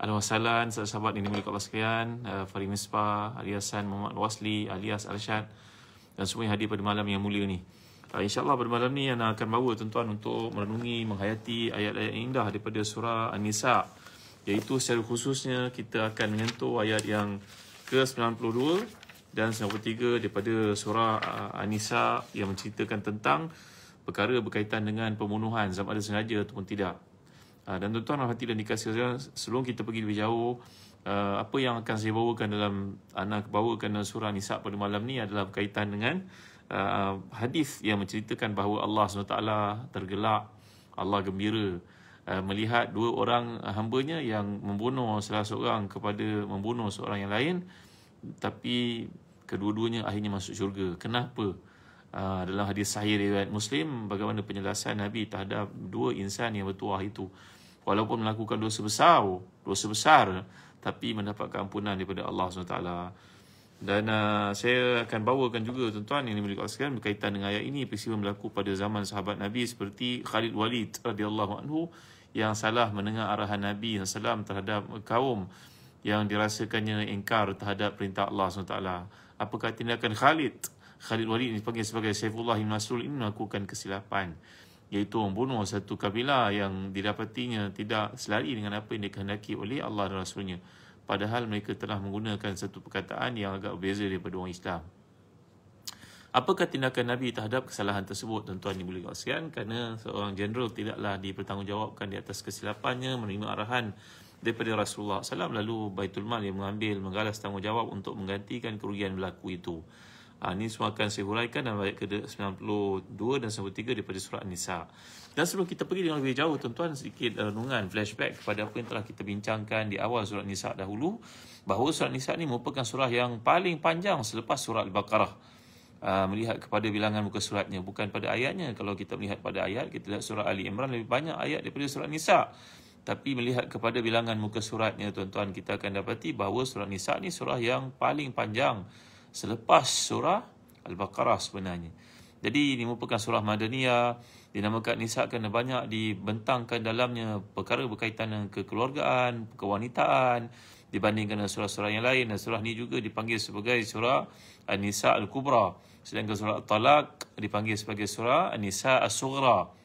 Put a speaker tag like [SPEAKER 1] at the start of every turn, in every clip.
[SPEAKER 1] Alhamdulillah, wassalam, sahabat-sahabat ini milik Allah sekalian uh, eh, Farid Mispa, Aliasan Muhammad Wasli, Alias Arshad Dan semua yang hadir pada malam yang mulia ni uh, InsyaAllah pada malam ni yang akan bawa tuan-tuan untuk merenungi, menghayati ayat-ayat indah daripada surah An-Nisa Iaitu secara khususnya kita akan menyentuh ayat yang ke-92 dan 93 daripada surah ah, An-Nisa yang menceritakan tentang perkara berkaitan dengan pembunuhan sama ada sengaja ataupun tidak. Ah, dan tuan-tuan dan hati dan dikasih saya, sebelum kita pergi lebih jauh, uh, apa yang akan saya bawakan dalam anak ah, bawakan dalam surah Nisa pada malam ni adalah berkaitan dengan uh, hadis yang menceritakan bahawa Allah SWT tergelak, Allah gembira uh, melihat dua orang hambanya yang membunuh salah seorang kepada membunuh seorang yang lain tapi kedua-duanya akhirnya masuk syurga. Kenapa? Uh, dalam hadis sahih riwayat Muslim bagaimana penjelasan Nabi terhadap dua insan yang bertuah itu walaupun melakukan dosa besar, dosa besar tapi mendapat ampunan daripada Allah Subhanahu SWT. Dan uh, saya akan bawakan juga tuan-tuan ini milik Allah sekalian berkaitan dengan ayat ini peristiwa berlaku pada zaman sahabat Nabi seperti Khalid Walid radhiyallahu anhu yang salah mendengar arahan Nabi SAW terhadap kaum yang dirasakannya ingkar terhadap perintah Allah SWT. Apakah tindakan Khalid? Khalid Walid ini dipanggil sebagai Saifullah bin Masrul ini melakukan kesilapan iaitu membunuh satu kabilah yang didapatinya tidak selari dengan apa yang dikehendaki oleh Allah dan Rasulnya. Padahal mereka telah menggunakan satu perkataan yang agak berbeza daripada orang Islam. Apakah tindakan Nabi terhadap kesalahan tersebut? Tuan-tuan ini boleh kawasian kerana seorang jeneral tidaklah dipertanggungjawabkan di atas kesilapannya menerima arahan daripada Rasulullah SAW lalu Baitul Mal yang mengambil menggalas tanggungjawab untuk menggantikan kerugian berlaku itu ini ah, semua akan saya huraikan dalam ayat ke-92 dan 93 daripada surah Nisa. Dan sebelum kita pergi dengan lebih jauh, tuan-tuan sedikit eh, renungan flashback kepada apa yang telah kita bincangkan di awal surah Nisa dahulu. Bahawa surah Nisa ini merupakan surah yang paling panjang selepas surah Al-Baqarah. Ah, melihat kepada bilangan muka suratnya, bukan pada ayatnya. Kalau kita melihat pada ayat, kita lihat surah Ali Imran lebih banyak ayat daripada surah Nisa. Tapi melihat kepada bilangan muka suratnya, tuan-tuan, kita akan dapati bahawa surah Nisa ini surah yang paling panjang selepas surah Al-Baqarah sebenarnya. Jadi ini merupakan surah Madaniyah, dinamakan Nisa kerana banyak dibentangkan dalamnya perkara berkaitan dengan kekeluargaan, kewanitaan, dibandingkan dengan surah-surah yang lain. Dan surah ini juga dipanggil sebagai surah An-Nisa Al-Kubra. Sedangkan surah Al-Talaq dipanggil sebagai surah An-Nisa Al-Sughra.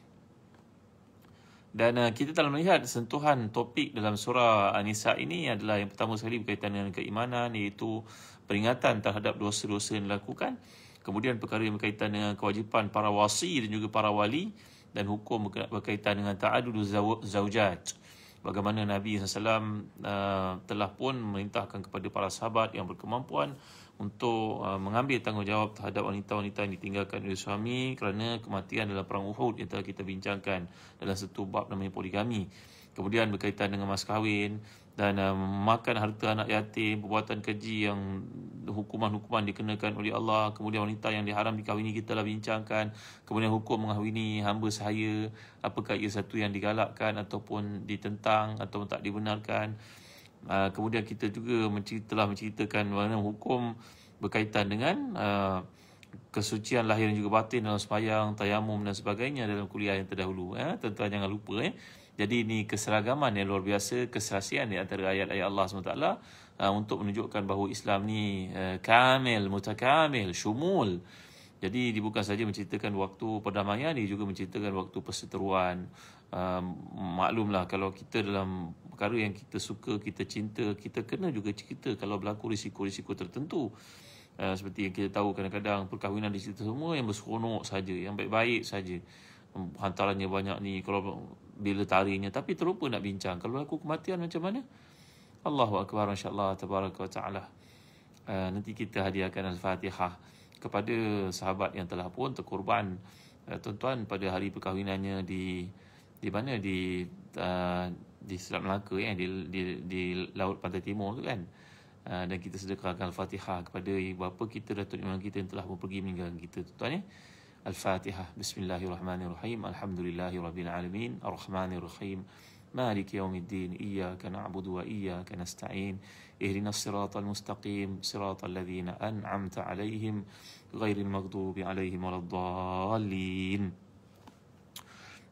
[SPEAKER 1] Dan uh, kita telah melihat sentuhan topik dalam surah an ini adalah yang pertama sekali berkaitan dengan keimanan iaitu peringatan terhadap dosa-dosa yang dilakukan. Kemudian perkara yang berkaitan dengan kewajipan para wasi dan juga para wali dan hukum berkaitan dengan ta'adudu zaujat. Bagaimana Nabi SAW uh, telah pun merintahkan kepada para sahabat yang berkemampuan untuk uh, mengambil tanggungjawab terhadap wanita-wanita yang ditinggalkan oleh suami kerana kematian dalam perang Uhud yang telah kita bincangkan dalam satu bab namanya poligami. Kemudian berkaitan dengan mas kahwin dan uh, makan harta anak yatim, perbuatan keji yang hukuman-hukuman dikenakan oleh Allah. Kemudian wanita yang diharam dikahwini kita telah bincangkan. Kemudian hukum mengahwini hamba sahaya, apakah ia satu yang digalakkan ataupun ditentang ataupun tak dibenarkan. Ah, kemudian kita juga telah menceritakan mana hukum berkaitan dengan ah, kesucian lahir dan juga batin dalam sembahyang, tayamum dan sebagainya dalam kuliah yang terdahulu. Tentu ah, tuan-tuan jangan lupa eh. Jadi ini keseragaman yang luar biasa, keserasian di antara ayat-ayat Allah SWT uh, untuk menunjukkan bahawa Islam ni eh, kamil, mutakamil, syumul. Jadi dia bukan saja menceritakan waktu perdamaian, dia juga menceritakan waktu perseteruan. Uh, maklumlah kalau kita dalam perkara yang kita suka, kita cinta, kita kena juga cerita kalau berlaku risiko-risiko tertentu. Uh, seperti yang kita tahu kadang-kadang perkahwinan di situ semua yang berseronok saja, yang baik-baik saja. Hantarannya banyak ni kalau bila tarinya tapi terlupa nak bincang kalau berlaku kematian macam mana? Allahu akbar insya-Allah tabaraka wa taala. Uh, nanti kita hadiahkan al-Fatihah kepada sahabat yang telah pun terkorban uh, tuan-tuan pada hari perkahwinannya di di mana di uh, di Selat Melaka ya di di di laut pantai timur tu kan uh, dan kita sedekahkan al-Fatihah kepada ibu bapa kita datuk imam kita yang telah pergi meninggal kita tuan ya eh. al-Fatihah bismillahirrahmanirrahim alhamdulillahirabbil alamin arrahmanirrahim مالك يوم الدين إياك نعبد وإياك نستعين اهدنا الصراط المستقيم صراط الذين أنعمت عليهم غير المغضوب عليهم ولا الضالين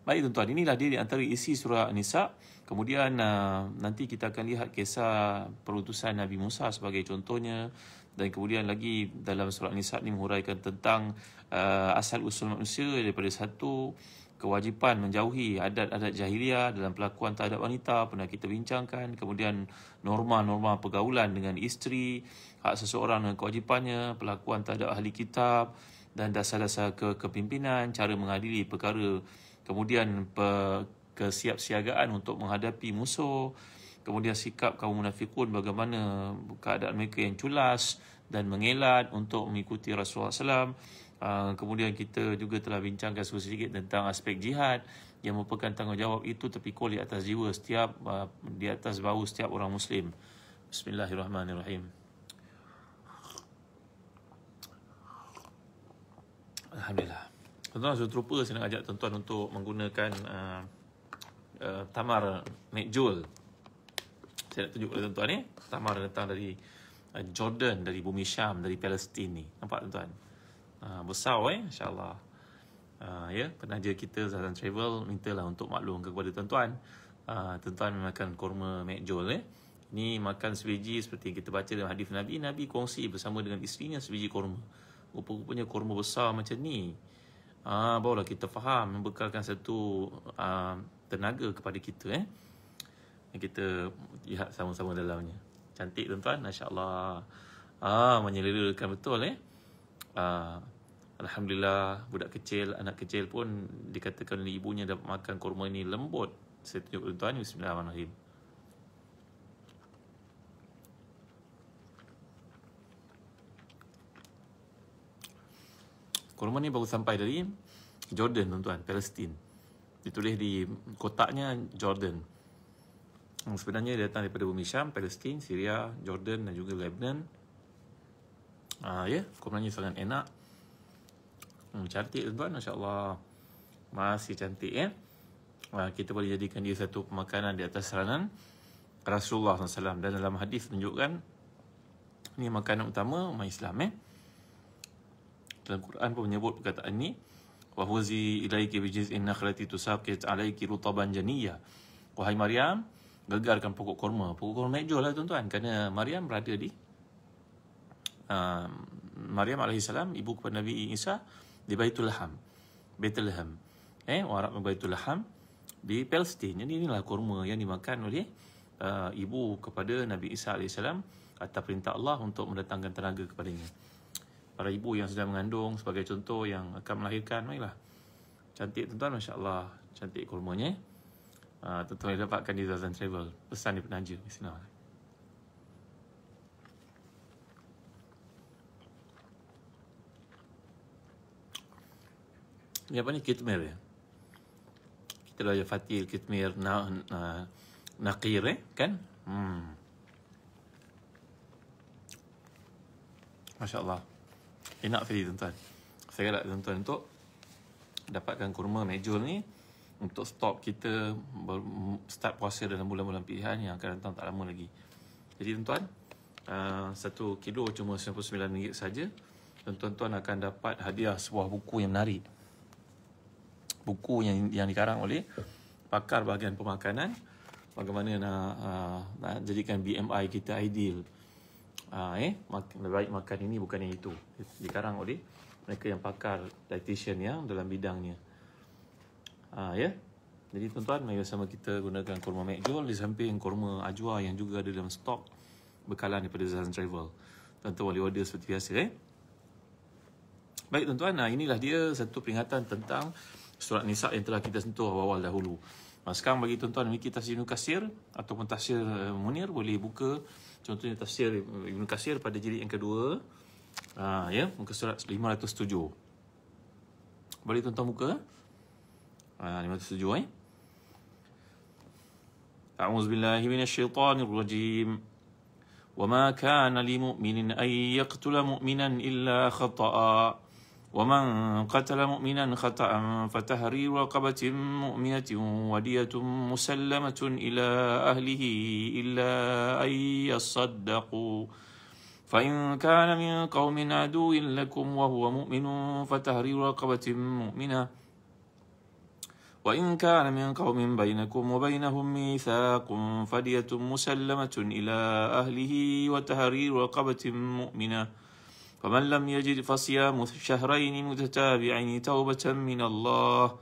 [SPEAKER 1] Baik tuan-tuan, inilah dia di antara isi surah Nisa' Kemudian uh, nanti kita akan lihat kisah perutusan Nabi Musa sebagai contohnya dan kemudian lagi dalam surah Nisa ni menghuraikan tentang uh, asal usul manusia daripada satu kewajipan menjauhi adat-adat jahiliah dalam pelakuan terhadap wanita pernah kita bincangkan kemudian norma-norma pergaulan dengan isteri hak seseorang dan kewajipannya pelakuan terhadap ahli kitab dan dasar-dasar ke kepimpinan cara mengadili perkara kemudian pe- kesiapsiagaan untuk menghadapi musuh kemudian sikap kaum munafikun bagaimana keadaan mereka yang culas dan mengelak untuk mengikuti Rasulullah SAW ah, kemudian kita juga telah bincangkan sedikit tentang aspek jihad yang merupakan tanggungjawab itu terpikul di atas jiwa setiap ah, di atas bahu setiap orang muslim Bismillahirrahmanirrahim Alhamdulillah Tuan-tuan, saya saya nak ajak tuan-tuan untuk menggunakan uh, Eh, Tamar Nek Jul Saya nak tunjuk kepada tuan-tuan ni Tamar datang dari uh, Jordan Dari bumi Syam Dari Palestin ni Nampak tuan-tuan uh, Besar eh InsyaAllah uh, ha, Ya yeah. Penaja kita Zazan Travel Mintalah untuk maklum kepada tuan-tuan uh, Tuan-tuan makan korma Nek eh Ni makan sebiji seperti kita baca dalam hadis Nabi Nabi kongsi bersama dengan istrinya sebiji korma Rupa-rupanya korma besar macam ni Ah, barulah kita faham membekalkan satu uh, tenaga kepada kita eh. Dan kita lihat sama-sama dalamnya. Cantik tuan-tuan, masya-Allah. Ah, menyelerakan betul eh. Ah, alhamdulillah budak kecil, anak kecil pun dikatakan oleh ibunya dapat makan kurma ini lembut. Saya tunjuk tuan-tuan bismillahirrahmanirrahim. Kurma ni baru sampai dari Jordan tuan-tuan, Palestine ditulis di kotaknya Jordan. Sebenarnya dia datang daripada bumi Syam, Palestin, Syria, Jordan dan juga Lebanon. Ah uh, ya, komennya sangat enak. Hmm, cantik tuan, masya-Allah. Masih cantik ya. Eh? Uh, kita boleh jadikan dia satu makanan di atas seranan Rasulullah SAW dan dalam hadis tunjukkan ini makanan utama umat Islam eh. Dalam Quran pun menyebut perkataan ini. Wahuzi ilaiki bijiz inna khalati tusakit alaiki rutaban janiyya. Wahai Maryam, gegarkan pokok korma. Pokok korma hijau lah tuan-tuan. Kerana Maryam berada di... Uh, Maryam salam, ibu kepada Nabi Isa, di Baitul Ham. Baitul Eh, warak Baitul Ham di Palestine. Jadi inilah korma yang dimakan oleh uh, ibu kepada Nabi Isa alaihi salam atas perintah Allah untuk mendatangkan tenaga kepadanya para ibu yang sedang mengandung sebagai contoh yang akan melahirkan mailah cantik tuan-tuan masya-Allah cantik kulmanya eh ah, uh, tuan-tuan dapatkan di Zazan Travel pesan di penaja di sini. Ini apa ni kitmir ya? Kita belajar fatil, kitmir, na, na, naqir eh? kan? Hmm. Masya Allah. Enak eh, sekali tuan-tuan Saya nak tuan-tuan untuk Dapatkan kurma mejul ni Untuk stop kita ber- Start puasa dalam bulan-bulan pilihan Yang akan datang tak lama lagi Jadi tuan-tuan uh, Satu kilo cuma RM99 saja. Tuan-tuan akan dapat hadiah sebuah buku yang menarik Buku yang, yang dikarang oleh Pakar bahagian pemakanan Bagaimana nak, uh, nak jadikan BMI kita ideal uh, eh lebih baik makan ini bukan yang itu dikarang oleh mereka yang pakar dietitian ya dalam bidangnya uh, ya jadi tuan-tuan mari sama kita gunakan korma Mekjol di samping korma ajwa yang juga ada dalam stok bekalan daripada Zazan Travel tentu wali order seperti biasa eh baik tuan-tuan nah inilah dia satu peringatan tentang surat nisa yang telah kita sentuh awal-awal dahulu ah, sekarang bagi tuan-tuan memiliki tafsir Nukasir ataupun tafsir eh, Munir boleh buka contohnya tafsir Ibn Kasir pada jilid yang kedua ha, ya muka surat 507 boleh tuan-tuan muka, ha, 507 eh أعوذ بالله من الشيطان الرجيم وما كان لمؤمن أن يقتل مؤمنا إلا خطأ ومن قتل مؤمنا خطأ فتهرير رقبة مؤمنة ودية مسلمة إلى أهله إلا أن يصدقوا فإن كان من قوم عدو لكم وهو مؤمن فتهرير رقبة مؤمنة وإن كان من قوم بينكم وبينهم ميثاق فدية مسلمة إلى أهله وتهرير رقبة مؤمنة فمن لم يجد فصيام شهرين متتابعين توبة من الله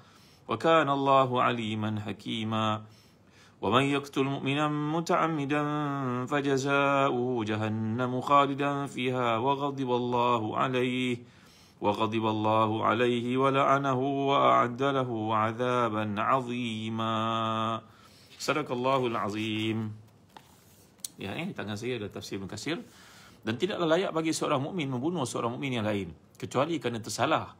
[SPEAKER 1] وكان الله عليما حكيما ومن يقتل مؤمنا متعمدا فجزاؤه جهنم خالدا فيها وغضب الله عليه وغضب الله عليه ولعنه وأعد له عذابا عظيما صدق الله العظيم يعني ini eh, tangan saya ada dan tidaklah layak bagi seorang mukmin membunuh seorang mukmin yang lain kecuali kerana tersalah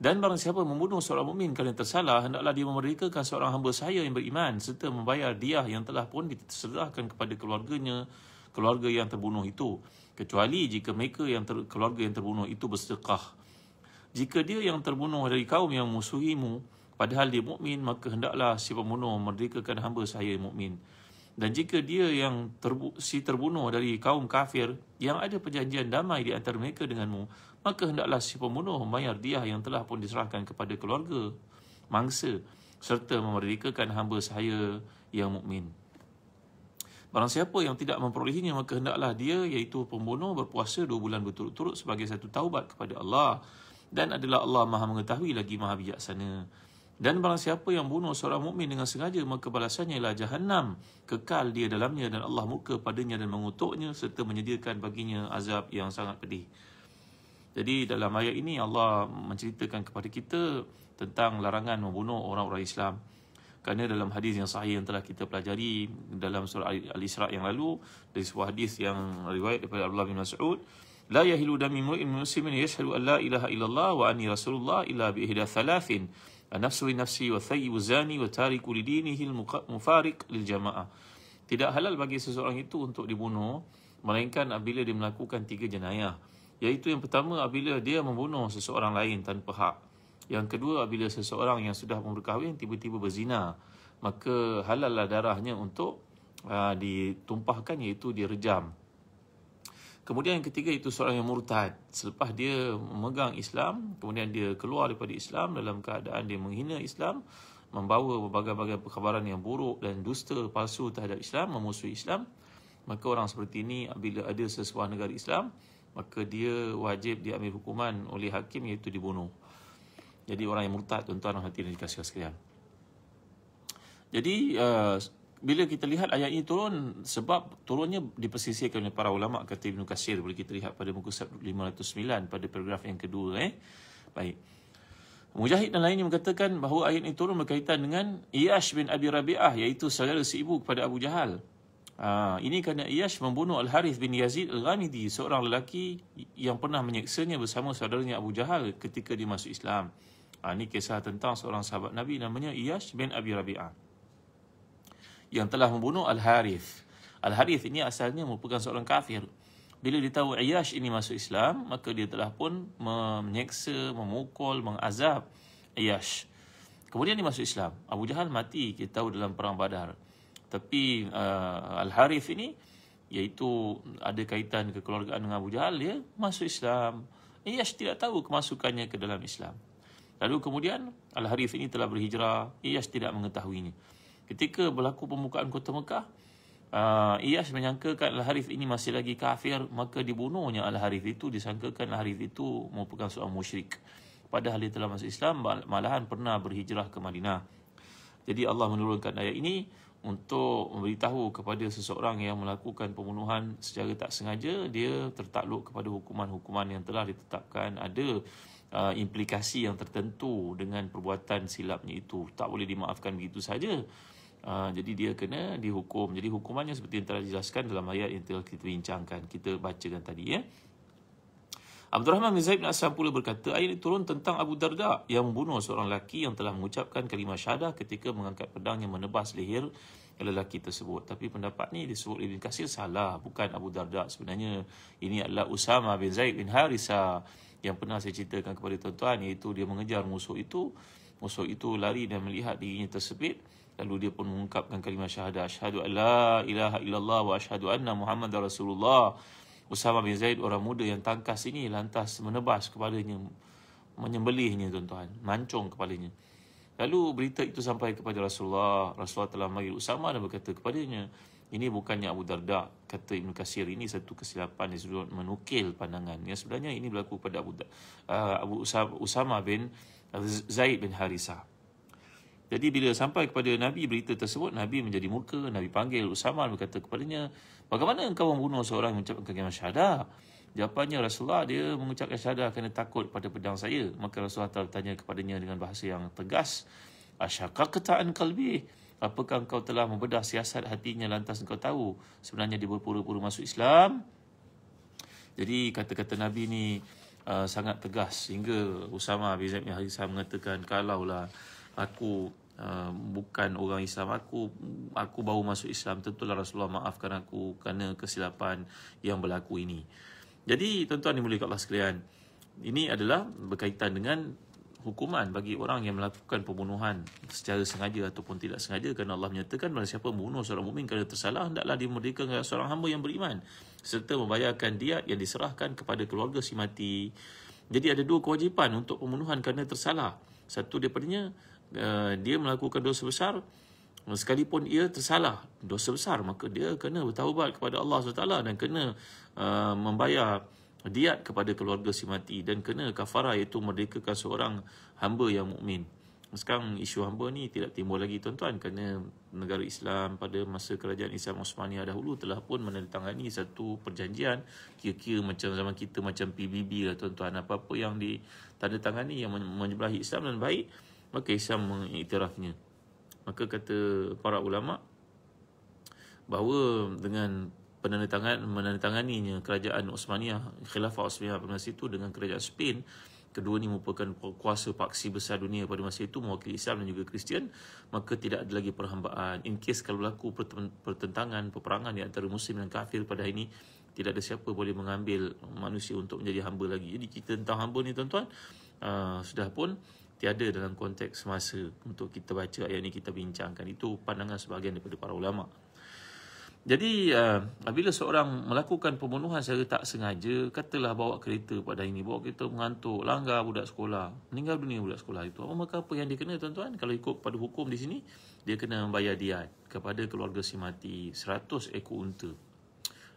[SPEAKER 1] dan barang siapa membunuh seorang mukmin kerana tersalah hendaklah dia memerdekakan seorang hamba saya yang beriman serta membayar diah yang telah pun diserahkan kepada keluarganya keluarga yang terbunuh itu kecuali jika mereka yang ter, keluarga yang terbunuh itu bersedekah jika dia yang terbunuh dari kaum yang musuhimu padahal dia mukmin maka hendaklah si pembunuh memerdekakan hamba saya yang mukmin dan jika dia yang terbu- si terbunuh dari kaum kafir yang ada perjanjian damai di antara mereka denganmu, maka hendaklah si pembunuh membayar diah yang telah pun diserahkan kepada keluarga, mangsa serta memerdekakan hamba saya yang mukmin. Barang siapa yang tidak memperolehinya, maka hendaklah dia iaitu pembunuh berpuasa dua bulan berturut-turut sebagai satu taubat kepada Allah dan adalah Allah maha mengetahui lagi maha bijaksana. Dan barang siapa yang bunuh seorang mukmin dengan sengaja, maka balasannya ialah jahannam. Kekal dia dalamnya dan Allah muka padanya dan mengutuknya serta menyediakan baginya azab yang sangat pedih. Jadi dalam ayat ini Allah menceritakan kepada kita tentang larangan membunuh orang-orang Islam. Kerana dalam hadis yang sahih yang telah kita pelajari dalam surah Al-Isra yang lalu dari sebuah hadis yang riwayat daripada Abdullah bin Mas'ud la yahilu dami mu'min muslimin yashhadu an la ilaha illallah wa anni rasulullah illa bi ihda thalathin nafsu nafsi wa thayyi wa zani wa tariku li dinihi mufariq lil jamaah. Tidak halal bagi seseorang itu untuk dibunuh melainkan apabila dia melakukan tiga jenayah. Yaitu yang pertama apabila dia membunuh seseorang lain tanpa hak. Yang kedua apabila seseorang yang sudah berkahwin tiba-tiba berzina. Maka halallah darahnya untuk uh, ditumpahkan iaitu direjam. Kemudian yang ketiga itu seorang yang murtad. Selepas dia memegang Islam, kemudian dia keluar daripada Islam dalam keadaan dia menghina Islam, membawa berbagai-bagai perkhabaran yang buruk dan dusta palsu terhadap Islam, memusuhi Islam. Maka orang seperti ini bila ada sesuatu negara Islam, maka dia wajib diambil hukuman oleh hakim iaitu dibunuh. Jadi orang yang murtad tuan-tuan dan hadirin dikasihkan sekalian. Jadi uh, bila kita lihat ayat ini turun sebab turunnya dipersisihkan oleh para ulama kata Ibn Kasir boleh kita lihat pada muka surat 509 pada paragraf yang kedua eh. Baik. Mujahid dan lainnya mengatakan bahawa ayat ini turun berkaitan dengan Iyash bin Abi Rabi'ah iaitu saudara si ibu kepada Abu Jahal. Ha, ini kerana Iyash membunuh Al-Harith bin Yazid Al-Ghamidi seorang lelaki yang pernah menyeksanya bersama saudaranya Abu Jahal ketika dia masuk Islam. Ha, ini kisah tentang seorang sahabat Nabi namanya Iyash bin Abi Rabi'ah yang telah membunuh Al-Harith. Al-Harith ini asalnya merupakan seorang kafir. Bila ditahu Iyash ini masuk Islam, maka dia telah pun menyeksa, memukul, mengazab Iyash. Kemudian dia masuk Islam. Abu Jahal mati, kita tahu dalam Perang Badar. Tapi uh, Al-Harith ini, iaitu ada kaitan kekeluargaan dengan Abu Jahal, dia masuk Islam. Iyash tidak tahu kemasukannya ke dalam Islam. Lalu kemudian Al-Harith ini telah berhijrah, Iyash tidak mengetahuinya. Ketika berlaku pembukaan kota Mekah, uh, Iyas menyangkakan Al-Harith ini masih lagi kafir, maka dibunuhnya Al-Harith itu, disangkakan Al-Harith itu merupakan seorang musyrik. Padahal dia telah masuk Islam, malahan pernah berhijrah ke Madinah. Jadi Allah menurunkan ayat ini untuk memberitahu kepada seseorang yang melakukan pembunuhan secara tak sengaja, dia tertakluk kepada hukuman-hukuman yang telah ditetapkan ada uh, implikasi yang tertentu dengan perbuatan silapnya itu. Tak boleh dimaafkan begitu saja. Ha, jadi dia kena dihukum. Jadi hukumannya seperti yang telah dijelaskan dalam ayat yang telah kita bincangkan. Kita bacakan tadi ya. Abdul Rahman bin Zaid bin pula berkata, ayat ini turun tentang Abu Darda yang membunuh seorang lelaki yang telah mengucapkan kalimah syahadah ketika mengangkat pedang yang menebas leher lelaki tersebut. Tapi pendapat ni disebut Ibn Kasir salah, bukan Abu Darda. Sebenarnya ini adalah Usama bin Zaid bin Harisa yang pernah saya ceritakan kepada tuan-tuan iaitu dia mengejar musuh itu. Musuh itu lari dan melihat dirinya tersebut. Lalu dia pun mengungkapkan kalimah syahadah. Ashadu an la ilaha illallah wa ashadu anna Muhammad Rasulullah. Usama bin Zaid orang muda yang tangkas ini lantas menebas kepalanya, Menyembelihnya tuan-tuan. Mancung kepadanya. Lalu berita itu sampai kepada Rasulullah. Rasulullah telah memanggil Usama dan berkata kepadanya. Ini bukannya Abu Darda, kata Ibn Kasir. Ini satu kesilapan yang sudut menukil pandangan. Yang sebenarnya ini berlaku pada Abu, Darda, uh, Abu Usama bin Zaid bin Harisah. Jadi bila sampai kepada Nabi berita tersebut, Nabi menjadi muka, Nabi panggil Usama dan berkata kepadanya, bagaimana engkau membunuh seorang yang mengucapkan kalimah syahadah? Jawapannya Rasulullah dia mengucapkan syahadah kerana takut pada pedang saya. Maka Rasulullah bertanya kepadanya dengan bahasa yang tegas, Asyakakata'an kalbi, apakah engkau telah membedah siasat hatinya lantas engkau tahu sebenarnya dia berpura-pura masuk Islam? Jadi kata-kata Nabi ni uh, sangat tegas sehingga Usama bin Zaid bin mengatakan kalaulah aku Ah, bukan orang Islam aku aku baru masuk Islam tentulah Rasulullah maafkan aku kerana kesilapan yang berlaku ini jadi tuan-tuan dimulihkan Allah sekalian ini adalah berkaitan dengan hukuman bagi orang yang melakukan pembunuhan secara sengaja ataupun tidak sengaja kerana Allah menyatakan bahawa siapa membunuh seorang mukmin kerana tersalah hendaklah dimerdekakan oleh seorang hamba yang beriman serta membayarkan dia yang diserahkan kepada keluarga si mati. Jadi ada dua kewajipan untuk pembunuhan kerana tersalah. Satu daripadanya Uh, dia melakukan dosa besar sekalipun ia tersalah dosa besar maka dia kena bertaubat kepada Allah SWT dan kena uh, membayar diat kepada keluarga si mati dan kena kafarah iaitu merdekakan seorang hamba yang mukmin. Sekarang isu hamba ni tidak timbul lagi tuan-tuan kerana negara Islam pada masa kerajaan Islam Osmania dahulu telah pun menandatangani satu perjanjian kira-kira macam zaman kita macam PBB lah tuan-tuan apa-apa yang ditandatangani yang menjumlahi Islam dan baik Maka Islam mengiktirafnya. Maka kata para ulama bahawa dengan penandatangan menandatanganinya kerajaan Osmaniyah, khilafah Osmaniyah pada masa itu dengan kerajaan Spain, kedua ini merupakan kuasa paksi besar dunia pada masa itu mewakili Islam dan juga Kristian maka tidak ada lagi perhambaan in case kalau laku pertentangan peperangan di antara muslim dan kafir pada hari ini tidak ada siapa boleh mengambil manusia untuk menjadi hamba lagi jadi kita tentang hamba ni tuan-tuan uh, sudah pun tiada dalam konteks semasa untuk kita baca ayat ini kita bincangkan itu pandangan sebahagian daripada para ulama. Jadi uh, bila seorang melakukan pembunuhan secara tak sengaja, katalah bawa kereta pada ini, bawa kereta mengantuk, langgar budak sekolah, meninggal dunia budak sekolah itu. Oh, maka apa yang dia kena tuan-tuan? Kalau ikut pada hukum di sini, dia kena membayar diat kepada keluarga si mati 100 ekor unta.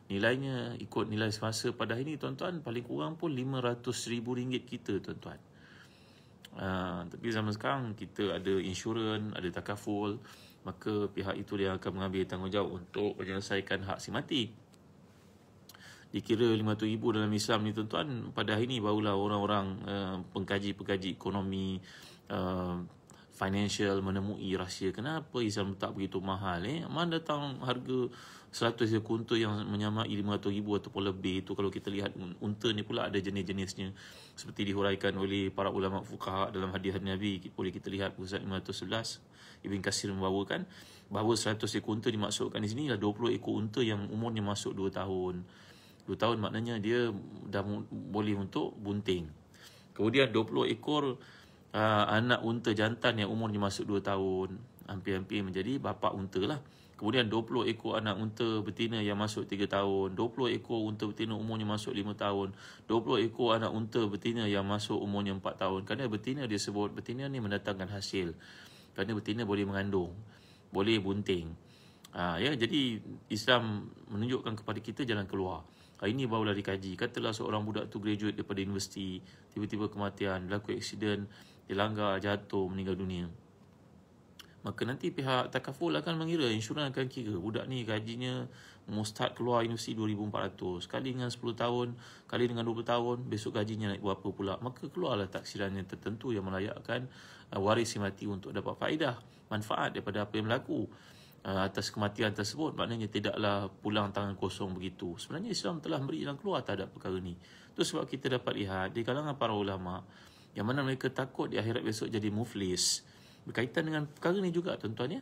[SPEAKER 1] Nilainya ikut nilai semasa pada hari ini tuan-tuan paling kurang pun 500 ribu ringgit kita tuan-tuan. Ha, tapi zaman sekarang kita ada insurans, ada takaful, maka pihak itu dia akan mengambil tanggungjawab untuk menyelesaikan hak si mati. Dikira RM500,000 dalam Islam ni tuan-tuan, pada hari ni barulah orang-orang uh, pengkaji-pengkaji ekonomi, uh, financial menemui rahsia kenapa Islam tak begitu mahal eh mana datang harga 100 unta yang menyamai 500 ribu ataupun lebih itu kalau kita lihat unta ni pula ada jenis-jenisnya seperti dihuraikan oleh para ulama fuqaha dalam hadis Nabi boleh kita lihat pada 511 Ibn Kasir membawakan bahawa 100 ekor unta dimaksudkan di sini ialah 20 ekor unta yang umurnya masuk 2 tahun 2 tahun maknanya dia dah boleh untuk bunting kemudian 20 ekor uh, anak unta jantan yang umurnya masuk 2 tahun hampir-hampir menjadi bapa unta lah. Kemudian 20 ekor anak unta betina yang masuk 3 tahun, 20 ekor unta betina umurnya masuk 5 tahun, 20 ekor anak unta betina yang masuk umurnya 4 tahun. Kerana betina dia sebut, betina ni mendatangkan hasil. Kerana betina boleh mengandung, boleh bunting. Ha, ya, jadi Islam menunjukkan kepada kita jalan keluar. Ha, ini lah dikaji. Katalah seorang budak tu graduate daripada universiti, tiba-tiba kematian, berlaku eksiden dilanggar, jatuh, meninggal dunia. Maka nanti pihak takaful akan mengira, insurans akan kira budak ni gajinya mustad keluar industri 2400 kali dengan 10 tahun, kali dengan 20 tahun, besok gajinya naik berapa pula. Maka keluarlah taksirannya tertentu yang melayakkan uh, waris si mati untuk dapat faedah, manfaat daripada apa yang berlaku uh, atas kematian tersebut maknanya tidaklah pulang tangan kosong begitu sebenarnya Islam telah beri jalan keluar terhadap perkara ini itu sebab kita dapat lihat di kalangan para ulama' yang mana mereka takut di akhirat besok jadi muflis berkaitan dengan perkara ni juga tuan-tuan ya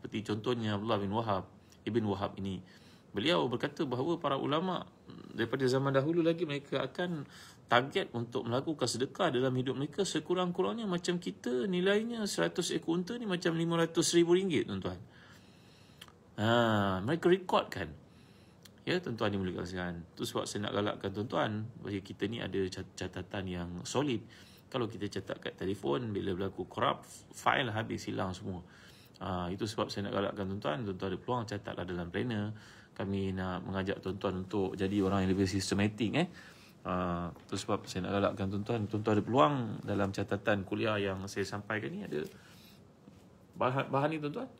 [SPEAKER 1] seperti contohnya Abdullah bin Wahab Ibn Wahab ini beliau berkata bahawa para ulama daripada zaman dahulu lagi mereka akan target untuk melakukan sedekah dalam hidup mereka sekurang-kurangnya macam kita nilainya 100 ekor unta ni macam 500 ribu ringgit tuan-tuan ha, mereka kan? Ya, tuan-tuan dimulakan sekarang. Itu sebab saya nak galakkan tuan-tuan. Bagi kita ni ada catatan yang solid kalau kita cetak kat telefon bila berlaku korup file habis hilang semua ha, itu sebab saya nak galakkan tuan-tuan tuan-tuan ada peluang cetaklah dalam planner kami nak mengajak tuan-tuan untuk jadi orang yang lebih sistematik eh Uh, itu sebab saya nak galakkan tuan-tuan Tuan-tuan ada peluang dalam catatan kuliah yang saya sampaikan ni Ada bahan, bahan ni tuan-tuan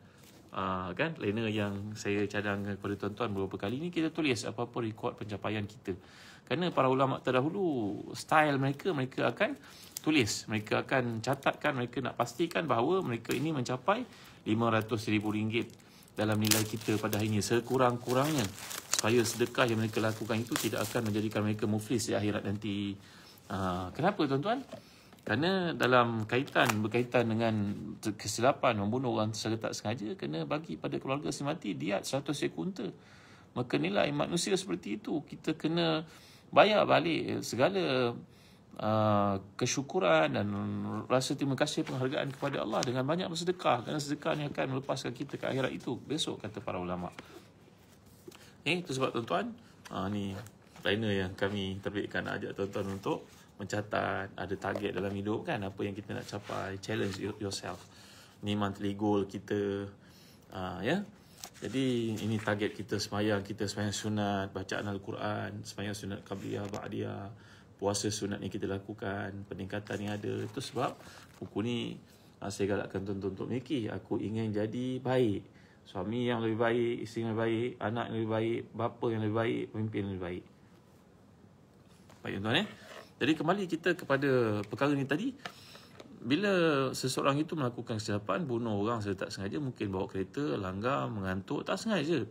[SPEAKER 1] uh, Kan, planner yang saya cadangkan kepada tuan-tuan beberapa kali ni Kita tulis apa-apa rekod pencapaian kita kerana para ulama terdahulu style mereka mereka akan tulis, mereka akan catatkan, mereka nak pastikan bahawa mereka ini mencapai rm ringgit dalam nilai kita pada hari ini sekurang-kurangnya supaya sedekah yang mereka lakukan itu tidak akan menjadikan mereka muflis di akhirat nanti. Ah, kenapa tuan-tuan? Kerana dalam kaitan berkaitan dengan kesilapan membunuh orang secara tak sengaja kena bagi pada keluarga si mati diat 100 ekor unta. Maka nilai manusia seperti itu kita kena bayar balik segala uh, kesyukuran dan rasa terima kasih penghargaan kepada Allah dengan banyak bersedekah kerana sedekah ni akan melepaskan kita ke akhirat itu besok kata para ulama eh itu sebab tuan-tuan uh, ni planner yang kami terbitkan ajak tuan-tuan untuk mencatat ada target dalam hidup kan apa yang kita nak capai challenge yourself ni monthly goal kita uh, ya yeah? Jadi ini target kita semayang, kita semayang sunat, bacaan Al-Quran, semayang sunat Qabliyah, Ba'diyah, puasa sunat ni kita lakukan, peningkatan yang ada. Itu sebab buku ni ah, saya galakkan tuan-tuan untuk miliki. Aku ingin jadi baik. Suami yang lebih baik, isteri yang lebih baik, anak yang lebih baik, bapa yang lebih baik, pemimpin yang lebih baik. Baik tuan-tuan eh. Jadi kembali kita kepada perkara ni tadi bila seseorang itu melakukan kesilapan bunuh orang secara tak sengaja mungkin bawa kereta langgar mengantuk tak sengaja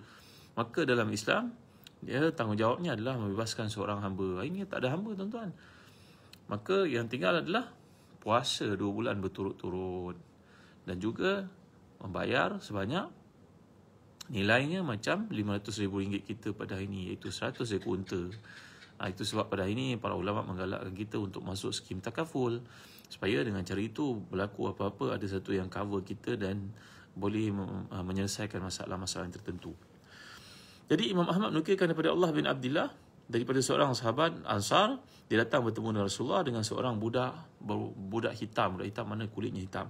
[SPEAKER 1] maka dalam Islam dia tanggungjawabnya adalah membebaskan seorang hamba ini tak ada hamba tuan-tuan maka yang tinggal adalah puasa dua bulan berturut-turut dan juga membayar sebanyak nilainya macam rm ringgit kita pada hari ini iaitu 100 ekor ha, itu sebab pada hari ini para ulama menggalakkan kita untuk masuk skim takaful supaya dengan cara itu berlaku apa-apa ada satu yang cover kita dan boleh uh, menyelesaikan masalah-masalah tertentu. Jadi Imam Ahmad menukilkan daripada Allah bin Abdullah daripada seorang sahabat Ansar dia datang bertemu dengan Rasulullah dengan seorang budak budak hitam budak hitam mana kulitnya hitam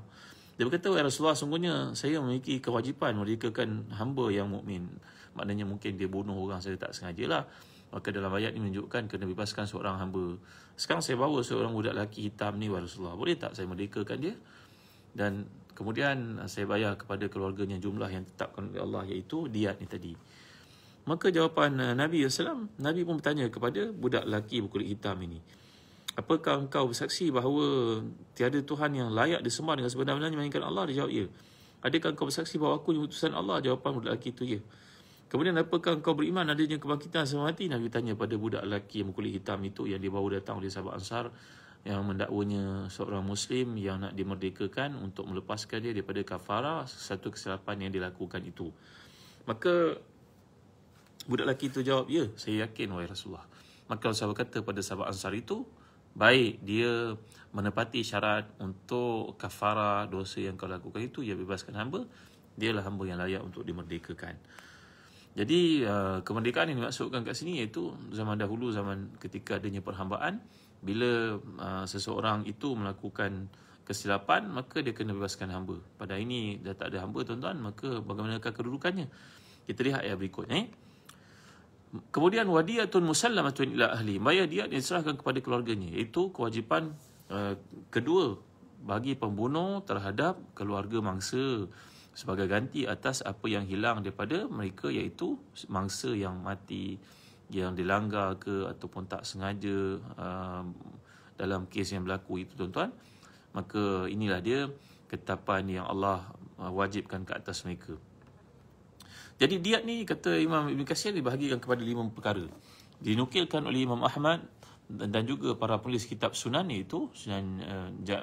[SPEAKER 1] dia berkata wahai Rasulullah sungguhnya saya memiliki kewajipan merdekakan hamba yang mukmin maknanya mungkin dia bunuh orang saya tak sengajalah lah Maka dalam ayat ini menunjukkan kena bebaskan seorang hamba. Sekarang saya bawa seorang budak lelaki hitam ni, Rasulullah. Boleh tak saya merdekakan dia? Dan kemudian ah, saya bayar kepada keluarganya jumlah yang tetapkan oleh Allah iaitu diat ni tadi. Maka jawapan ah, Nabi SAW, Nabi pun bertanya kepada budak lelaki berkulit hitam ini. Apakah engkau bersaksi bahawa tiada Tuhan yang layak disembah dengan sebenar-benarnya melainkan Allah? Dia jawab, ya. Adakah engkau bersaksi bahawa aku ni utusan Allah? Jawapan budak lelaki itu, ya. Kemudian apakah kau beriman adanya kebangkitan sama mati? Nabi tanya pada budak lelaki yang kulit hitam itu yang dibawa datang oleh sahabat Ansar yang mendakwanya seorang Muslim yang nak dimerdekakan untuk melepaskan dia daripada kafara satu kesilapan yang dilakukan itu. Maka budak lelaki itu jawab, ya saya yakin wahai Rasulullah. Maka sahabat kata pada sahabat Ansar itu, baik dia menepati syarat untuk kafara dosa yang kau lakukan itu, ia bebaskan hamba, dialah hamba yang layak untuk Dimerdekakan. Jadi uh, kemerdekaan yang dimaksudkan kat sini iaitu zaman dahulu zaman ketika adanya perhambaan bila uh, seseorang itu melakukan kesilapan maka dia kena bebaskan hamba. Pada ini dah tak ada hamba tuan-tuan maka bagaimanakah kedudukannya? Kita lihat ayat berikutnya. Eh? Kemudian wadiyatun musallamatun ila ahli. Bayar dia diserahkan kepada keluarganya. Itu kewajipan uh, kedua bagi pembunuh terhadap keluarga mangsa sebagai ganti atas apa yang hilang daripada mereka iaitu mangsa yang mati yang dilanggar ke ataupun tak sengaja uh, dalam kes yang berlaku itu tuan-tuan maka inilah dia ketapan yang Allah uh, wajibkan ke atas mereka jadi diat ni kata Imam Ibn Kasir dibahagikan kepada lima perkara dinukilkan oleh Imam Ahmad dan juga para penulis kitab sunan itu sunan uh, ja,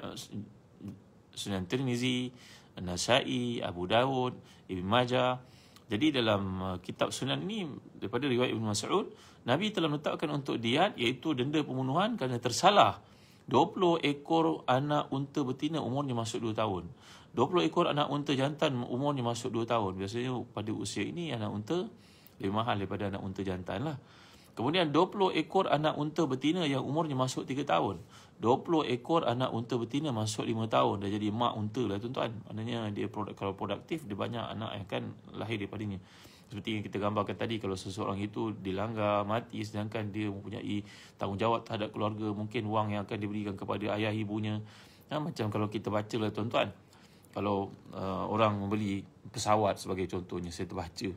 [SPEAKER 1] sunan Tirmizi Nasai, Abu Dawud, Ibn Majah. Jadi dalam uh, kitab sunan ini daripada riwayat Ibn Mas'ud, Nabi telah menetapkan untuk diat iaitu denda pembunuhan kerana tersalah 20 ekor anak unta betina umurnya masuk 2 tahun. 20 ekor anak unta jantan umurnya masuk 2 tahun. Biasanya pada usia ini anak unta lebih mahal daripada anak unta jantan lah. Kemudian 20 ekor anak unta betina yang umurnya masuk 3 tahun. 20 ekor anak unta betina masuk 5 tahun. Dah jadi mak unta lah tuan-tuan. Maknanya dia produk, kalau produktif, dia banyak anak yang akan lahir daripadanya. Seperti yang kita gambarkan tadi, kalau seseorang itu dilanggar, mati sedangkan dia mempunyai tanggungjawab terhadap keluarga. Mungkin wang yang akan diberikan kepada ayah ibunya. Ha, macam kalau kita baca lah tuan-tuan. Kalau uh, orang membeli pesawat sebagai contohnya, saya terbaca.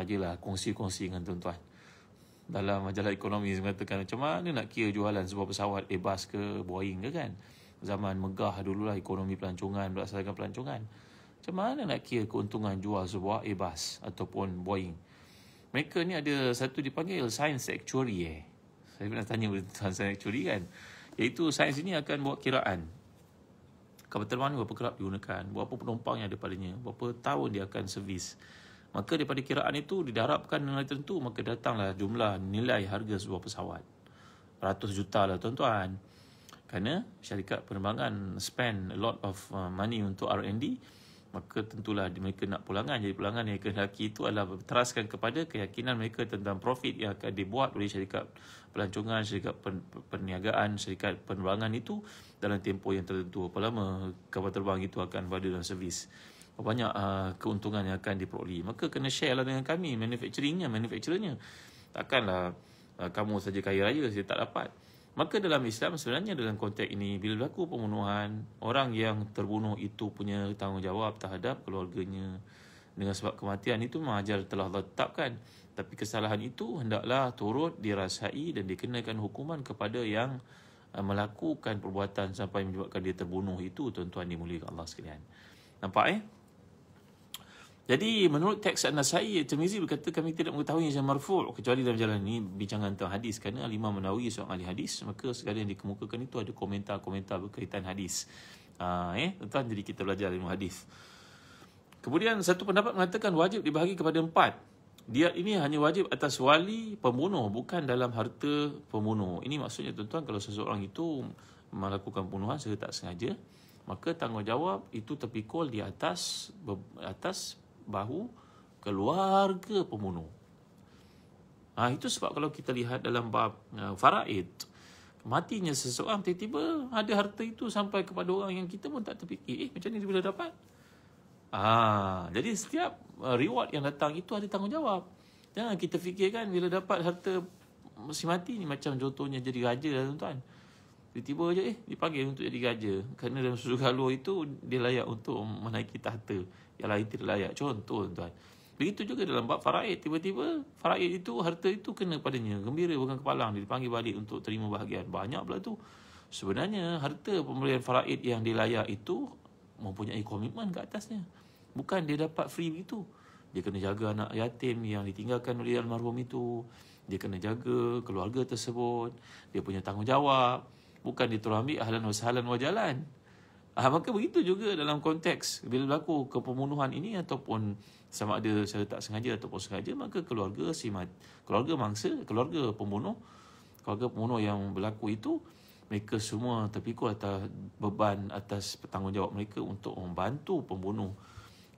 [SPEAKER 1] Sajalah kongsi-kongsi dengan tuan-tuan dalam majalah ekonomi mengatakan macam mana nak kira jualan sebuah pesawat eh, Airbus ke Boeing ke kan zaman megah dululah ekonomi pelancongan berdasarkan pelancongan macam mana nak kira keuntungan jual sebuah eh, Airbus ataupun Boeing mereka ni ada satu dipanggil science actuary eh saya pernah tanya tentang science actuary kan iaitu science ini akan buat kiraan kapal terbang ni berapa kerap digunakan berapa penumpang yang ada padanya berapa tahun dia akan servis Maka daripada kiraan itu didarabkan nilai tertentu maka datanglah jumlah nilai harga sebuah pesawat. Ratus juta lah tuan-tuan. Kerana syarikat penerbangan spend a lot of uh, money untuk R&D maka tentulah mereka nak pulangan. Jadi pulangan yang kehendaki itu adalah teraskan kepada keyakinan mereka tentang profit yang akan dibuat oleh syarikat pelancongan, syarikat pen, perniagaan, syarikat penerbangan itu dalam tempoh yang tertentu. Apa lama kapal terbang itu akan berada dalam servis banyak uh, keuntungan yang akan diperoleh. Maka kena share lah dengan kami, manufacturingnya, manufacturernya. Takkanlah uh, kamu saja kaya raya, saya tak dapat. Maka dalam Islam sebenarnya dalam konteks ini, bila berlaku pembunuhan, orang yang terbunuh itu punya tanggungjawab terhadap keluarganya dengan sebab kematian itu memang telah Allah tetapkan. Tapi kesalahan itu hendaklah turut dirasai dan dikenakan hukuman kepada yang uh, melakukan perbuatan sampai menyebabkan dia terbunuh itu tuan-tuan dimulihkan Allah sekalian. Nampak eh? Jadi menurut teks An-Nasai, Tirmizi berkata kami tidak mengetahui yang marfu' kecuali dalam jalan ini bincangan tentang hadis kerana Imam Menawi seorang ahli hadis maka segala yang dikemukakan itu ada komentar-komentar berkaitan hadis. Ah eh tuan jadi kita belajar ilmu hadis. Kemudian satu pendapat mengatakan wajib dibahagi kepada empat. Dia ini hanya wajib atas wali pembunuh bukan dalam harta pembunuh. Ini maksudnya tuan-tuan kalau seseorang itu melakukan pembunuhan secara tak sengaja maka tanggungjawab itu terpikul di atas atas bahu keluarga pembunuh. Ha, itu sebab kalau kita lihat dalam bab uh, faraid, matinya seseorang tiba-tiba ada harta itu sampai kepada orang yang kita pun tak terfikir. Eh, macam ni dia boleh dapat? Ha, jadi setiap uh, reward yang datang itu ada tanggungjawab. Jangan kita fikirkan bila dapat harta si mati ni macam contohnya jadi raja lah, tuan-tuan. Lah, Tiba-tiba je eh dipanggil untuk jadi raja Kerana dalam susu galur itu dia layak untuk menaiki tahta Yang lain tidak layak Contoh tuan Begitu juga dalam bab faraid Tiba-tiba faraid itu harta itu kena padanya Gembira bukan kepalang Dia dipanggil balik untuk terima bahagian Banyak pula tu Sebenarnya harta pemberian faraid yang dilayak itu Mempunyai komitmen ke atasnya Bukan dia dapat free begitu Dia kena jaga anak yatim yang ditinggalkan oleh almarhum itu dia kena jaga keluarga tersebut Dia punya tanggungjawab bukan diterhambi ahlan wasahlan wajalan. Ah, maka begitu juga dalam konteks bila berlaku kepemunuhan ini ataupun sama ada secara tak sengaja ataupun sengaja maka keluarga si mat, keluarga mangsa, keluarga pembunuh, keluarga pembunuh yang berlaku itu mereka semua terpikul atas beban atas pertanggungjawab mereka untuk membantu pembunuh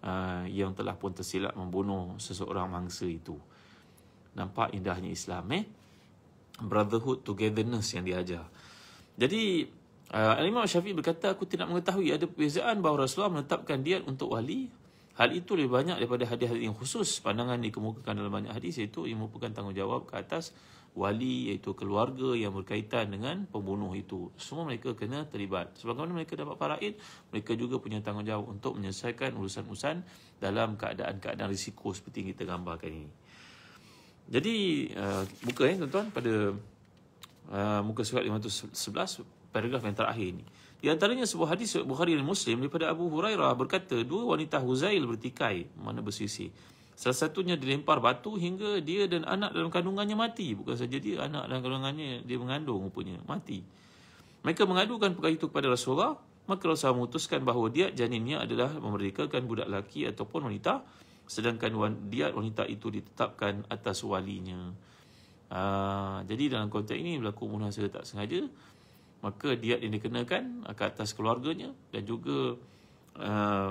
[SPEAKER 1] uh, yang telah pun tersilap membunuh seseorang mangsa itu. Nampak indahnya Islam eh? Brotherhood togetherness yang diajar. Jadi uh, Imam Syafi'i berkata aku tidak mengetahui ada perbezaan bahawa Rasulullah menetapkan dia untuk wali. Hal itu lebih banyak daripada hadis-hadis yang khusus pandangan dikemukakan dalam banyak hadis iaitu ia merupakan tanggungjawab ke atas wali iaitu keluarga yang berkaitan dengan pembunuh itu. Semua mereka kena terlibat. mana mereka dapat faraid, mereka juga punya tanggungjawab untuk menyelesaikan urusan-urusan dalam keadaan-keadaan risiko seperti yang kita gambarkan ini. Jadi uh, buka ya tuan-tuan pada Ah, muka surat 511 paragraf yang terakhir ini. Di antaranya sebuah hadis Bukhari dan Muslim daripada Abu Hurairah berkata dua wanita Huzail bertikai mana bersisi. Salah satunya dilempar batu hingga dia dan anak dalam kandungannya mati. Bukan saja dia, anak dalam kandungannya dia mengandung rupanya, mati. Mereka mengadukan perkara itu kepada Rasulullah, maka Rasulullah memutuskan bahawa dia janinnya adalah memerdekakan budak lelaki ataupun wanita, sedangkan dia wanita itu ditetapkan atas walinya. Ah, jadi dalam konteks ini berlaku munasabah tak sengaja maka dia yang dikenakan ke atas keluarganya dan juga uh,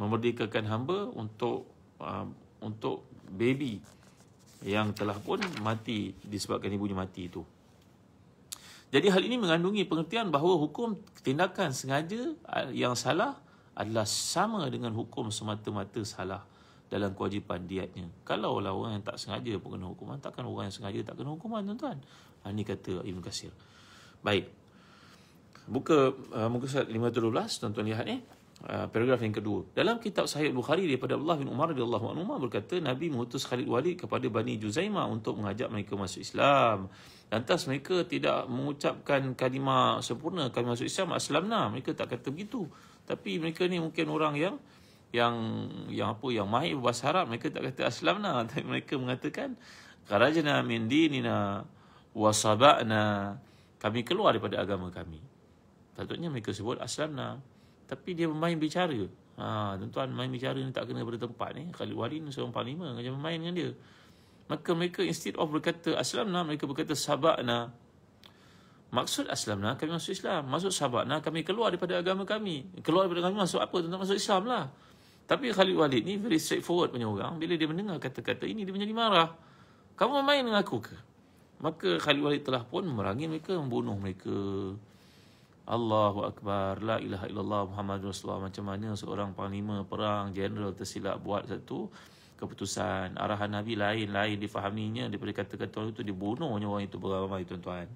[SPEAKER 1] memerdekakan hamba untuk uh, untuk baby yang telah pun mati disebabkan ibunya mati itu. Jadi hal ini mengandungi pengertian bahawa hukum tindakan sengaja yang salah adalah sama dengan hukum semata-mata salah dalam kewajipan diatnya. Kalau lah orang yang tak sengaja pun kena hukuman, takkan orang yang sengaja tak kena hukuman, tuan-tuan. Ini ha, kata Ibn Kasir. Baik. Buka uh, muka surat 512, tuan-tuan lihat ni. Eh? Uh, paragraf yang kedua. Dalam kitab Sahih Bukhari daripada Abdullah bin Umar radhiyallahu anhu berkata Nabi mengutus Khalid Walid kepada Bani Juzaimah untuk mengajak mereka masuk Islam. Lantas mereka tidak mengucapkan kalimah sempurna kalimah masuk Islam aslamna. Mereka tak kata begitu. Tapi mereka ni mungkin orang yang yang yang apa yang mahir berbahasa Arab mereka tak kata aslamna tapi mereka mengatakan kharajna min dinina wa sabana kami keluar daripada agama kami patutnya mereka sebut aslamna tapi dia bermain bicara ha tuan-tuan main bicara ni tak kena pada tempat ni kali wali ni seorang panglima kerja bermain dengan dia maka mereka instead of berkata aslamna mereka berkata sabana Maksud aslamna kami masuk Islam. Maksud sahabatna kami keluar daripada agama kami. Keluar daripada agama kami maksud apa? Tentang masuk Islam lah. Tapi Khalid Walid ni very straightforward punya orang. Bila dia mendengar kata-kata ini, dia menjadi marah. Kamu main dengan aku ke? Maka Khalid Walid telah pun merangin mereka, membunuh mereka. Allahu Akbar, la ilaha illallah Muhammad Rasulullah. Macam mana seorang panglima perang, general tersilap buat satu keputusan. Arahan Nabi lain-lain difahaminya daripada kata-kata orang itu. Dia bunuhnya orang itu beramai tuan-tuan.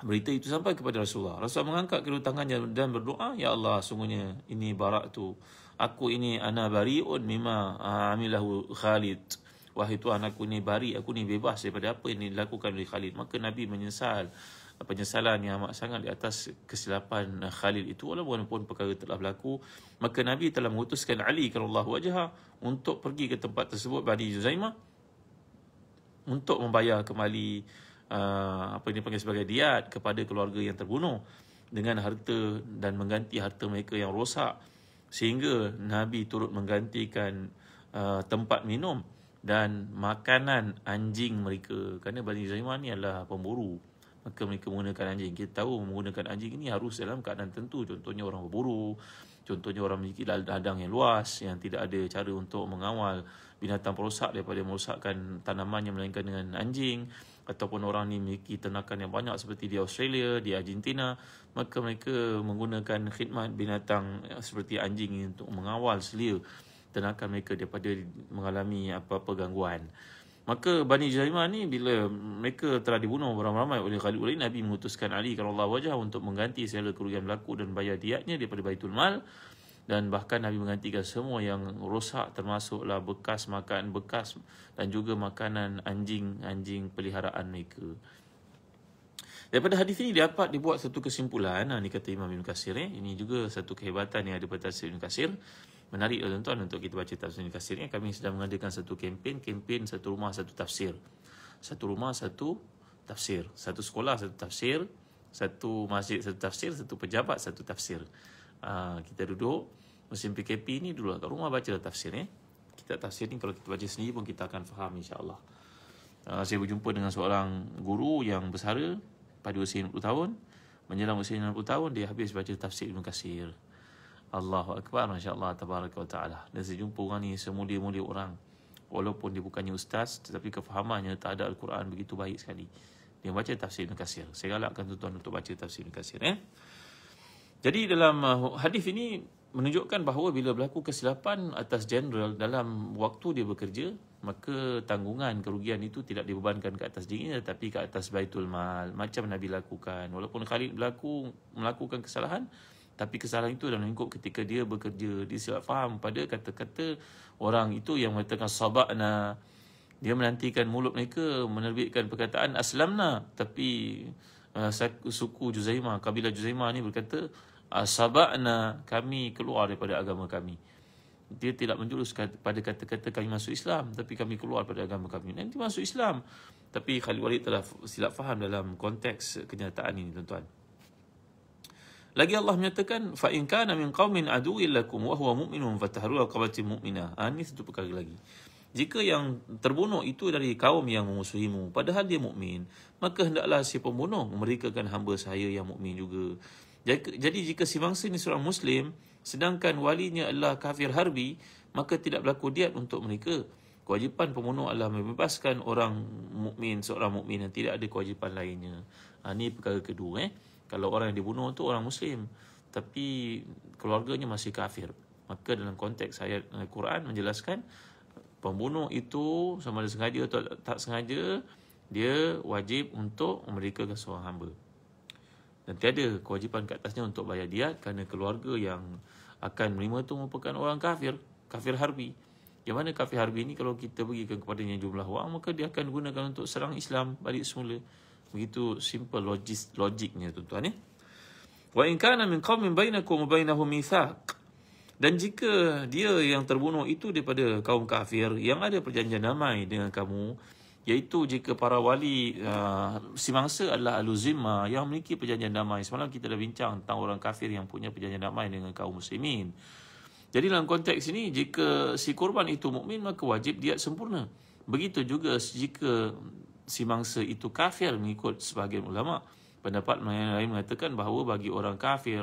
[SPEAKER 1] Berita itu sampai kepada Rasulullah. Rasulullah mengangkat kedua tangannya dan berdoa, Ya Allah, sungguhnya ini barak tu aku ini ana bariun mimma ah, amilahu Khalid wahai tuan aku ni bari aku ni bebas daripada apa yang dilakukan oleh Khalid maka nabi menyesal ah, penyesalan yang amat sangat di atas kesilapan ah, Khalid itu walaupun perkara telah berlaku maka nabi telah mengutuskan Ali kallahu wajha untuk pergi ke tempat tersebut Bani Zuzaimah untuk membayar kembali apa ini panggil sebagai diat kepada keluarga yang terbunuh dengan harta dan mengganti harta mereka yang rosak sehingga Nabi turut menggantikan uh, tempat minum dan makanan anjing mereka kerana Bani Zaiman ni adalah pemburu maka mereka menggunakan anjing kita tahu menggunakan anjing ini harus dalam keadaan tentu contohnya orang berburu Contohnya orang memiliki ladang yang luas yang tidak ada cara untuk mengawal binatang perosak daripada merosakkan tanamannya melainkan dengan anjing ataupun orang ini memiliki ternakan yang banyak seperti di Australia, di Argentina, maka mereka menggunakan khidmat binatang eh, seperti anjing ini untuk mengawal selia ternakan mereka daripada mengalami apa-apa gangguan. Maka Bani Jahimah ni bila mereka telah dibunuh ramai-ramai oleh Khalid Ulaid, Nabi memutuskan Ali kalau Allah wajah untuk mengganti segala kerugian berlaku dan bayar diatnya daripada Baitul Mal. Dan bahkan Nabi menggantikan semua yang rosak termasuklah bekas makan, bekas dan juga makanan anjing-anjing peliharaan mereka. Daripada hadis ini dapat dibuat satu kesimpulan. Ini ha, kata Imam Ibn Kasir. Eh. Ini juga satu kehebatan yang ada pada Ibn Kasir. Ibn Kasir menarik eh, tuan-tuan untuk kita baca tafsir ini kasirnya kami sedang mengadakan satu kempen kempen satu rumah satu tafsir satu rumah satu tafsir satu sekolah satu tafsir satu masjid satu tafsir satu pejabat satu tafsir uh, kita duduk musim PKP ni dulu lah. kat rumah baca lah tafsir ni eh? kita tafsir ni kalau kita baca sendiri pun kita akan faham insyaallah uh, saya berjumpa dengan seorang guru yang bersara pada usia 60 tahun menjelang usia 60 tahun dia habis baca tafsir Ibnu Kasir Allahu Akbar MasyaAllah Tabaraka wa ta'ala Dan saya jumpa orang ni Semulia-mulia orang Walaupun dia bukannya ustaz Tetapi kefahamannya Tak ada Al-Quran Begitu baik sekali Dia baca tafsir Ibn Kasir Saya galakkan tuan-tuan Untuk baca tafsir Ibn Kasir eh? Jadi dalam uh, hadis ini Menunjukkan bahawa Bila berlaku kesilapan Atas general Dalam waktu dia bekerja Maka tanggungan kerugian itu Tidak dibebankan ke atas dirinya Tetapi ke atas baitul mal Macam Nabi lakukan Walaupun Khalid berlaku Melakukan kesalahan tapi kesalahan itu dalam lingkup ketika dia bekerja. Dia silap faham pada kata-kata orang itu yang mengatakan sabakna. Dia menantikan mulut mereka menerbitkan perkataan aslamna. Tapi uh, suku Juzaima, kabilah Juzaima ni berkata sabakna kami keluar daripada agama kami. Dia tidak menjurus pada kata-kata kami masuk Islam. Tapi kami keluar daripada agama kami. Nanti masuk Islam. Tapi Khalid Walid telah silap faham dalam konteks kenyataan ini tuan-tuan. Lagi Allah menyatakan fa in kana min qaumin aduwwil lakum wa huwa mu'minun fatahru aqabati mu'mina. Ha, ini satu perkara lagi. Jika yang terbunuh itu dari kaum yang memusuhimu padahal dia mukmin, maka hendaklah si pembunuh memerikakan hamba saya yang mukmin juga. Jadi jika si bangsa ini seorang muslim sedangkan walinya adalah kafir harbi, maka tidak berlaku diat untuk mereka. Kewajipan pembunuh adalah membebaskan orang mukmin seorang mukmin yang tidak ada kewajipan lainnya. Ha, ini perkara kedua eh kalau orang yang dibunuh tu orang muslim tapi keluarganya masih kafir maka dalam konteks ayat Al-Quran eh, menjelaskan pembunuh itu sama ada sengaja atau tak sengaja dia wajib untuk memerdekakan seorang hamba dan tiada kewajipan ke atasnya untuk bayar dia kerana keluarga yang akan menerima itu merupakan orang kafir kafir harbi yang mana kafir harbi ini kalau kita pergi kepada jumlah wang maka dia akan gunakan untuk serang Islam balik semula Begitu simple logis, logiknya tuan-tuan ni. Ya. Wa in kana min qaumin bainakum wa bainahum mitsaq. Dan jika dia yang terbunuh itu daripada kaum kafir yang ada perjanjian damai dengan kamu, iaitu jika para wali uh, si mangsa adalah aluzima yang memiliki perjanjian damai. Semalam kita dah bincang tentang orang kafir yang punya perjanjian damai dengan kaum muslimin. Jadi dalam konteks ini jika si korban itu mukmin maka wajib dia sempurna. Begitu juga jika si mangsa itu kafir mengikut sebahagian ulama. Pendapat yang lain mengatakan bahawa bagi orang kafir,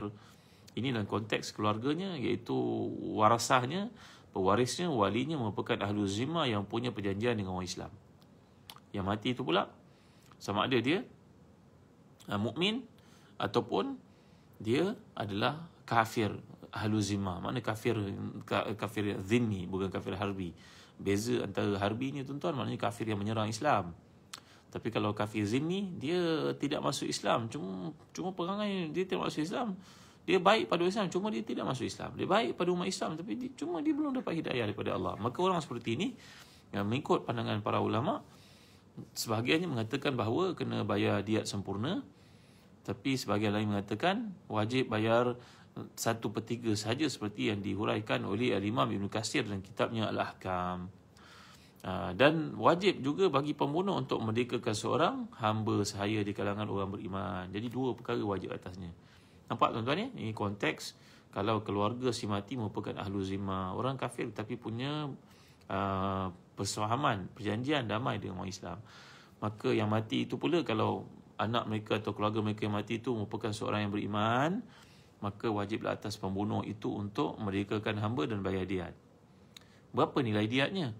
[SPEAKER 1] ini dalam konteks keluarganya iaitu warasahnya, pewarisnya, walinya merupakan ahlu zima yang punya perjanjian dengan orang Islam. Yang mati itu pula, sama ada dia ah, mukmin ataupun dia adalah kafir ahlu zima. Mana kafir kafir zimmi bukan kafir harbi. Beza antara harbi ni tuan-tuan maknanya kafir yang menyerang Islam. Tapi kalau kafir zin ni dia tidak masuk Islam. Cuma cuma perangai dia tidak masuk Islam. Dia baik pada Islam cuma dia tidak masuk Islam. Dia baik pada umat Islam tapi dia, cuma dia belum dapat hidayah daripada Allah. Maka orang seperti ini yang mengikut pandangan para ulama sebahagiannya mengatakan bahawa kena bayar diat sempurna tapi sebahagian lain mengatakan wajib bayar satu per saja seperti yang dihuraikan oleh Al-Imam Ibn Kasir dalam kitabnya Al-Ahkam. Ah, dan wajib juga bagi pembunuh untuk merdekakan seorang hamba sahaya di kalangan orang beriman. Jadi dua perkara wajib atasnya. Nampak tuan-tuan ya? Ini konteks kalau keluarga si mati merupakan ahlu zima. Orang kafir tapi punya uh, ah, persahaman, perjanjian damai dengan orang Islam. Maka yang mati itu pula kalau anak mereka atau keluarga mereka yang mati itu merupakan seorang yang beriman, maka wajiblah atas pembunuh itu untuk merdekakan hamba dan bayar diat. Berapa nilai diatnya?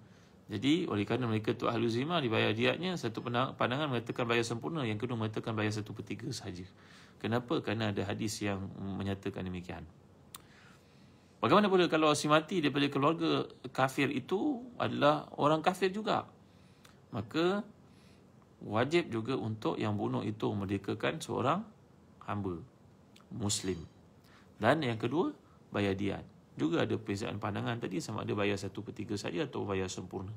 [SPEAKER 1] Jadi oleh kerana mereka itu ahlu zimah dibayar diatnya satu pandangan mengatakan bayar sempurna yang kedua mengatakan bayar satu per tiga sahaja. Kenapa? Kerana ada hadis yang menyatakan demikian. Bagaimana pula kalau si mati daripada keluarga kafir itu adalah orang kafir juga? Maka wajib juga untuk yang bunuh itu merdekakan seorang hamba Muslim. Dan yang kedua, bayar diat juga ada perbezaan pandangan tadi sama ada bayar satu per tiga saja atau bayar sempurna.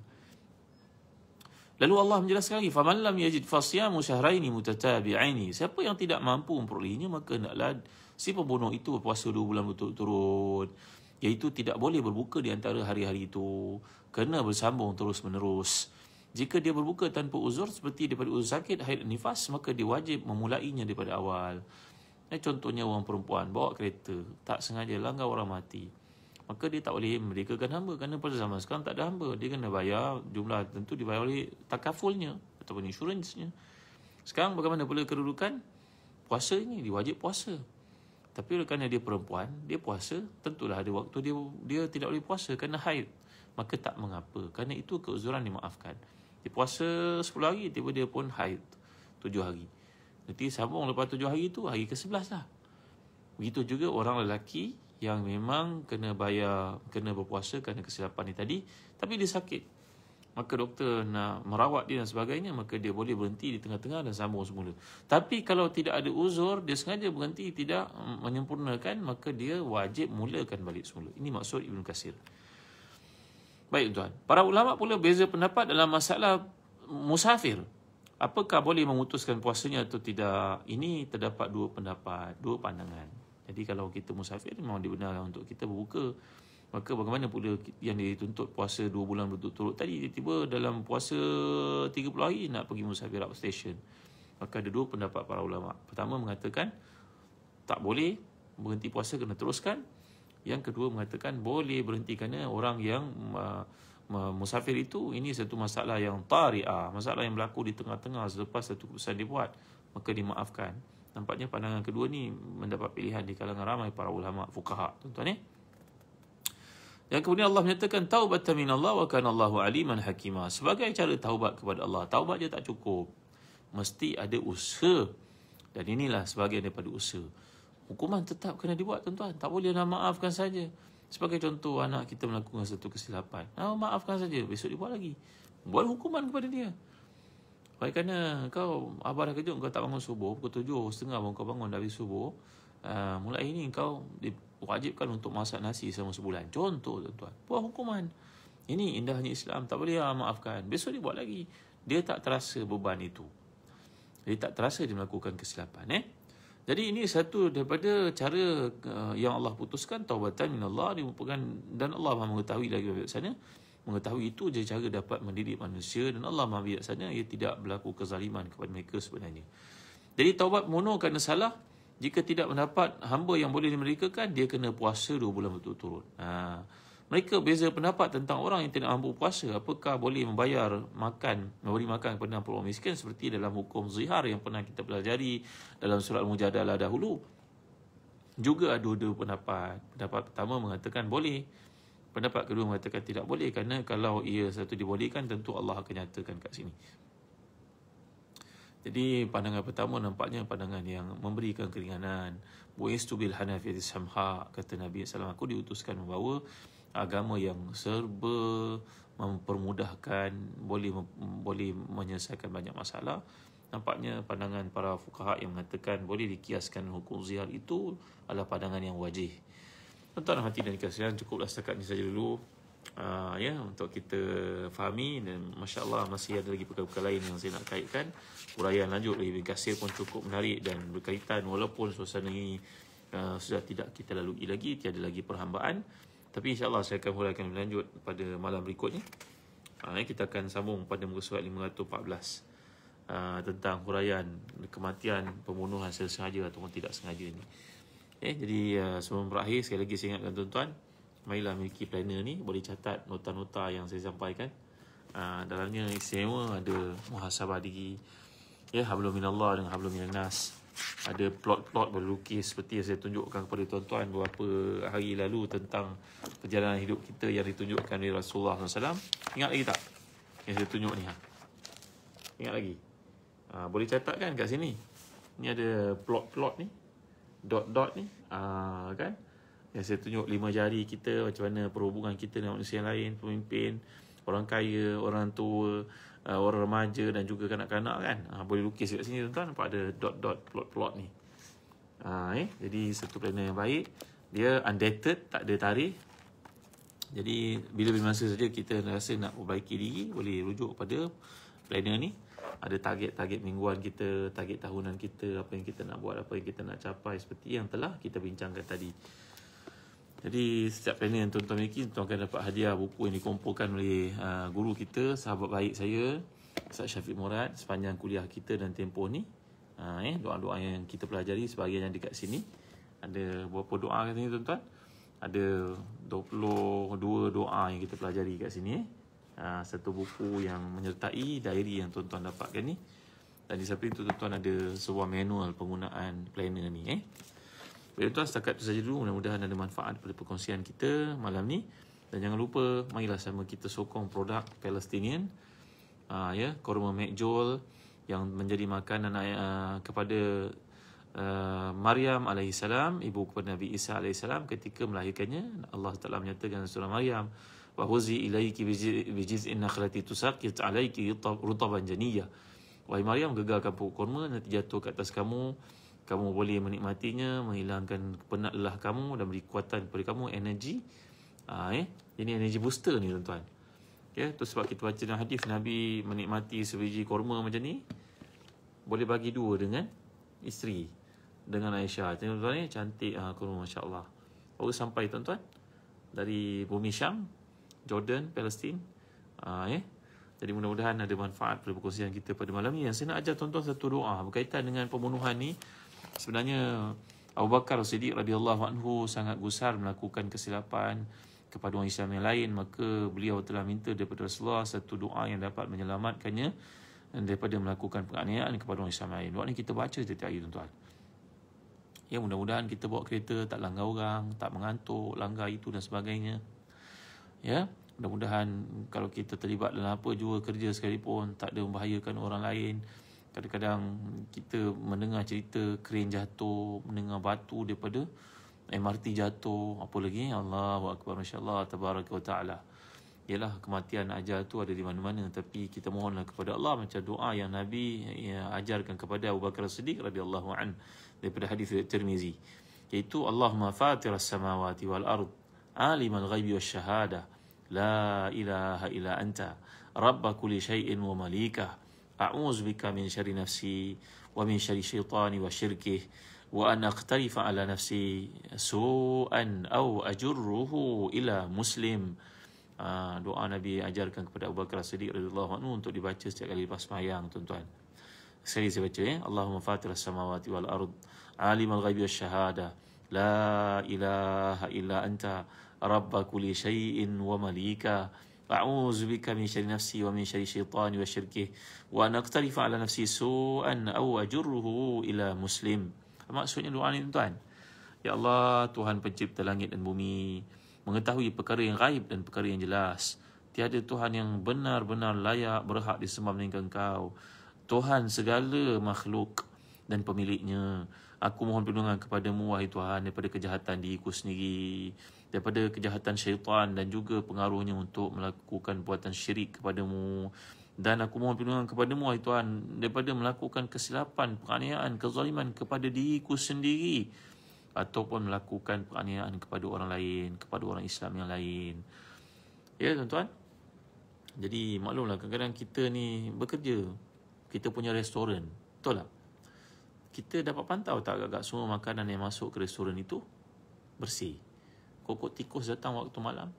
[SPEAKER 1] Lalu Allah menjelaskan lagi, فَمَنْ لَمْ يَجِدْ فَصْيَامُ شَهْرَيْنِ مُتَتَابِعَيْنِ Siapa yang tidak mampu memperolehinya, maka naklah si pembunuh itu berpuasa dua bulan berturut-turut. Iaitu tidak boleh berbuka di antara hari-hari itu. Kena bersambung terus-menerus. Jika dia berbuka tanpa uzur seperti daripada uzur sakit, haid nifas, maka dia wajib memulainya daripada awal. Ini eh, contohnya orang perempuan bawa kereta, tak sengaja langgar orang mati maka dia tak boleh merdekakan hamba kerana pada zaman sekarang tak ada hamba dia kena bayar jumlah tentu dibayar oleh takafulnya ataupun insurancenya sekarang bagaimana pula kedudukan puasa ini dia wajib puasa tapi oleh kerana dia perempuan dia puasa tentulah ada waktu dia dia tidak boleh puasa kerana haid maka tak mengapa kerana itu keuzuran dimaafkan dia puasa 10 hari tiba dia pun haid 7 hari nanti sambung lepas 7 hari itu hari ke-11 lah begitu juga orang lelaki yang memang kena bayar, kena berpuasa kerana kesilapan ni tadi, tapi dia sakit. Maka doktor nak merawat dia dan sebagainya, maka dia boleh berhenti di tengah-tengah dan sambung semula. Tapi kalau tidak ada uzur, dia sengaja berhenti, tidak menyempurnakan, maka dia wajib mulakan balik semula. Ini maksud Ibn Kasir. Baik tuan, para ulama pula beza pendapat dalam masalah musafir. Apakah boleh memutuskan puasanya atau tidak? Ini terdapat dua pendapat, dua pandangan. Jadi kalau kita musafir memang dibenarkan untuk kita berbuka. Maka bagaimana pula yang dituntut puasa 2 bulan berturut-turut tadi tiba-tiba dalam puasa 30 hari nak pergi musafir up station. Maka ada dua pendapat para ulama. Pertama mengatakan tak boleh berhenti puasa kena teruskan. Yang kedua mengatakan boleh berhenti kerana orang yang uh, musafir itu ini satu masalah yang tari'ah. Masalah yang berlaku di tengah-tengah selepas satu keputusan dibuat. Maka dimaafkan nampaknya pandangan kedua ni mendapat pilihan di kalangan ramai para ulama fukaha tuan-tuan eh? Dan kemudian Allah menyatakan taubat min Allah wa kana Allahu aliman hakima. Sebagai cara taubat kepada Allah, taubat je tak cukup. Mesti ada usaha. Dan inilah sebagai daripada usaha. Hukuman tetap kena dibuat tuan-tuan. Tak boleh nak maafkan saja. Sebagai contoh anak kita melakukan satu kesilapan. Nah, maafkan saja, besok dibuat lagi. Buat hukuman kepada dia. Baik kerana kau apa dah kejut kau tak bangun subuh pukul tujuh setengah bangun kau bangun dari subuh. Uh, mulai ini kau diwajibkan untuk masak nasi selama sebulan. Contoh tuan-tuan. Buat hukuman. Ini indahnya Islam. Tak boleh lah maafkan. Besok dia buat lagi. Dia tak terasa beban itu. Dia tak terasa dia melakukan kesilapan. Eh? Jadi ini satu daripada cara uh, yang Allah putuskan taubatan minallah dimupakan dan Allah mengetahui lagi banyak sana mengetahui itu je cara dapat mendidik manusia dan Allah Maha Bijaksana ia tidak berlaku kezaliman kepada mereka sebenarnya. Jadi taubat mono kerana salah jika tidak mendapat hamba yang boleh dimerdekakan dia kena puasa dua bulan berturut-turut. Ha. Mereka beza pendapat tentang orang yang tidak mampu puasa apakah boleh membayar makan memberi makan kepada orang miskin seperti dalam hukum zihar yang pernah kita pelajari dalam surat Mujadalah dahulu. Juga ada dua pendapat. Pendapat pertama mengatakan boleh Pendapat kedua mengatakan tidak boleh kerana kalau ia satu dibolehkan tentu Allah akan nyatakan kat sini. Jadi pandangan pertama nampaknya pandangan yang memberikan keringanan. Buis tu bil Hanafi di Samha kata Nabi SAW aku diutuskan membawa agama yang serba mempermudahkan boleh boleh menyelesaikan banyak masalah. Nampaknya pandangan para fukaha yang mengatakan boleh dikiaskan hukum zihar itu adalah pandangan yang wajib. Tuan-tuan hati dan kasihan cukuplah setakat ni saja dulu uh, ya untuk kita fahami dan masya Allah masih ada lagi perkara-perkara lain yang saya nak kaitkan urayan lanjut lebih kasir pun cukup menarik dan berkaitan walaupun suasana ini uh, sudah tidak kita lalui lagi tiada lagi perhambaan tapi insya Allah saya akan huraikan lanjut pada malam berikutnya ah, uh, kita akan sambung pada muka surat 514 uh, tentang urayan kematian pembunuhan sengaja atau tidak sengaja ini. Eh, jadi uh, sebelum berakhir sekali lagi saya ingatkan tuan-tuan Marilah miliki planner ni Boleh catat nota-nota yang saya sampaikan uh, Dalamnya istimewa ada muhasabah diri Ya, yeah, Hablu Minallah dengan Hablu Minanas Ada plot-plot berlukis Seperti yang saya tunjukkan kepada tuan-tuan Beberapa hari lalu tentang Perjalanan hidup kita yang ditunjukkan oleh Rasulullah SAW Ingat lagi tak? Yang saya tunjuk ni ha? Ingat lagi? Uh, boleh catat kan kat sini? Ni ada plot-plot ni dot-dot ni uh, kan yang saya tunjuk lima jari kita macam mana perhubungan kita dengan manusia yang lain pemimpin orang kaya orang tua uh, orang remaja dan juga kanak-kanak kan uh, boleh lukis kat sini tuan-tuan nampak ada dot-dot plot-plot ni uh, eh? jadi satu planner yang baik dia undated tak ada tarikh jadi bila-bila masa saja kita rasa nak perbaiki diri boleh rujuk pada planner ni ada target-target mingguan kita, target tahunan kita, apa yang kita nak buat, apa yang kita nak capai seperti yang telah kita bincangkan tadi. Jadi setiap panel yang tuan-tuan miliki, tuan akan dapat hadiah buku yang dikumpulkan oleh uh, guru kita, sahabat baik saya, Ustaz Syafiq Murad sepanjang kuliah kita dan tempoh ni. Ha, uh, eh, doa-doa yang kita pelajari sebagian yang dekat sini. Ada berapa doa kat sini tuan-tuan? Ada 22 doa yang kita pelajari kat sini eh. Ah, satu buku yang menyertai diary yang tuan-tuan dapatkan ni dan di samping itu tuan-tuan ada sebuah manual penggunaan planner ni eh Baik tuan setakat itu saja dulu mudah-mudahan ada manfaat pada perkongsian kita malam ni dan jangan lupa marilah sama kita sokong produk Palestinian uh, ya korma Mekjol yang menjadi makanan uh, kepada uh, Maryam alaihissalam ibu kepada Nabi Isa alaihissalam ketika melahirkannya Allah telah menyatakan surah Maryam wa huzi ilaiki bijiz innakhlati tusaqit alaiki rutaban janiyya wahai maryam gegarkan pokok kurma nanti jatuh ke atas kamu kamu boleh menikmatinya menghilangkan penat lelah kamu dan beri kekuatan kepada kamu energi ha, eh ini energy booster ni tuan-tuan ya okay? tu sebab kita baca dalam hadis nabi menikmati sebiji kurma macam ni boleh bagi dua dengan isteri dengan Aisyah tuan-tuan ni eh? cantik ha, kurma masya-Allah baru sampai tuan-tuan dari bumi Syam Jordan, Palestin. Uh, ah, eh? Jadi mudah-mudahan ada manfaat pada perkongsian kita pada malam ini. Yang saya nak ajar tuan-tuan satu doa berkaitan dengan pembunuhan ini. Sebenarnya Abu Bakar Siddiq radhiyallahu anhu sangat gusar melakukan kesilapan kepada orang Islam yang lain maka beliau telah minta daripada Rasulullah satu doa yang dapat menyelamatkannya daripada melakukan penganiayaan kepada orang Islam yang lain. Doa ini kita baca setiap hari tuan-tuan. Ya mudah-mudahan kita bawa kereta tak langgar orang, tak mengantuk, langgar itu dan sebagainya ya mudah-mudahan kalau kita terlibat dalam apa jua kerja sekalipun tak ada membahayakan orang lain kadang-kadang kita mendengar cerita kren jatuh mendengar batu daripada MRT jatuh apa lagi Allahu akbar masyaallah tabaraka wa taala ialah kematian ajar tu ada di mana-mana tapi kita mohonlah kepada Allah macam doa yang Nabi ya, ajarkan kepada Abu Bakar Siddiq radhiyallahu an daripada hadis Tirmizi yaitu Allahumma fatir as-samawati wal ard Alim al ghaibi wa shahada la ilaha illa anta rabba kulli shay'in wa malika a'udzu bika min syarri nafsi wa min syarri syaitani wa syirkih wa an aqtarifa ala nafsi su'an aw ajurruhu ila muslim ah, doa nabi ajarkan kepada Abu Bakar Siddiq radhiyallahu anhu untuk dibaca setiap kali lepas sembahyang tuan-tuan sekali saya baca ya Allahumma fatir as-samawati wal Alim al ghaibi wa shahada la ilaha illa anta رب كل شيء ومليكا أعوذ بك من شر نفسي ومن شر wa وشركه وأن أقترف على نفسي سوءا أو أجره إلى مسلم Maksudnya doa ni tuan Ya Allah Tuhan pencipta langit dan bumi Mengetahui perkara yang gaib dan perkara yang jelas Tiada Tuhan yang benar-benar layak berhak disembah meninggal engkau Tuhan segala makhluk dan pemiliknya Aku mohon perlindungan kepadamu wahai Tuhan Daripada kejahatan diriku sendiri daripada kejahatan syaitan dan juga pengaruhnya untuk melakukan buatan syirik kepadamu dan aku mohon perlindungan kepadamu wahai Tuhan daripada melakukan kesilapan penganiayaan kezaliman kepada diriku sendiri ataupun melakukan penganiayaan kepada orang lain kepada orang Islam yang lain ya tuan-tuan jadi maklumlah kadang-kadang kita ni bekerja kita punya restoran betul tak kita dapat pantau tak agak-agak semua makanan yang masuk ke restoran itu bersih kokok tikus datang waktu malam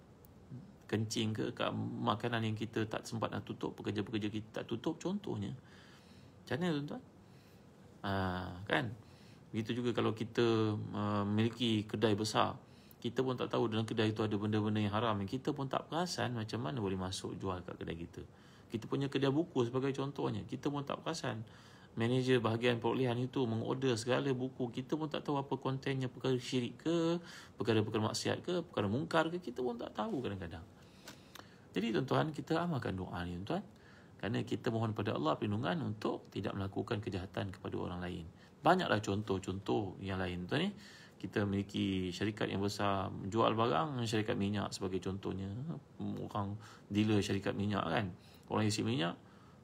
[SPEAKER 1] kencing ke, ke makanan yang kita tak sempat nak tutup pekerja-pekerja kita tak tutup contohnya macam mana tuan-tuan ha, kan begitu juga kalau kita uh, memiliki uh, kedai besar kita pun tak tahu dalam kedai itu ada benda-benda yang haram yang kita pun tak perasan macam mana boleh masuk jual kat kedai kita kita punya kedai buku sebagai contohnya kita pun tak perasan manager bahagian perolehan itu mengorder segala buku kita pun tak tahu apa kontennya perkara syirik ke perkara-perkara maksiat ke perkara mungkar ke kita pun tak tahu kadang-kadang jadi tuan-tuan kita amalkan doa ni tuan-tuan kerana kita mohon kepada Allah perlindungan untuk tidak melakukan kejahatan kepada orang lain banyaklah contoh-contoh yang lain tuan ni kita memiliki syarikat yang besar jual barang syarikat minyak sebagai contohnya orang dealer syarikat minyak kan orang isi minyak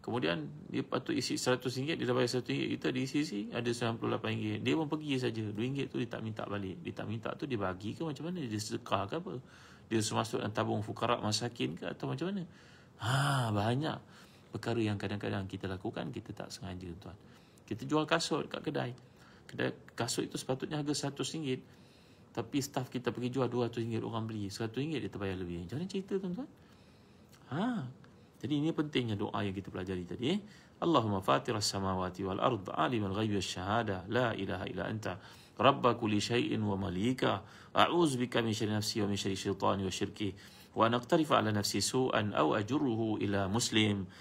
[SPEAKER 1] Kemudian dia patut isi RM100, dia dah bayar RM100, kita di sisi ada RM98. Dia pun pergi saja. RM2 tu dia tak minta balik. Dia tak minta tu dia bagi ke macam mana? Dia sedekah ke apa? Dia semasuk dan tabung fukarak masakin ke atau macam mana? Ha, banyak perkara yang kadang-kadang kita lakukan, kita tak sengaja tuan. Kita jual kasut kat kedai. Kedai kasut itu sepatutnya harga RM100. Tapi staff kita pergi jual RM200 orang beli. RM100 dia terbayar lebih. Macam mana cerita tuan-tuan? Ha, jadi ini pentingnya doa yang kita pelajari tadi. Allahumma fatir samawati wal ard alim al ghaib syahada la ilaha illa anta rabb kulli syai'in wa malika a'udzu bika min syarri nafsi wa min syarri syaitani wa syirki wa an ala nafsi su'an aw ajurruhu ila muslim.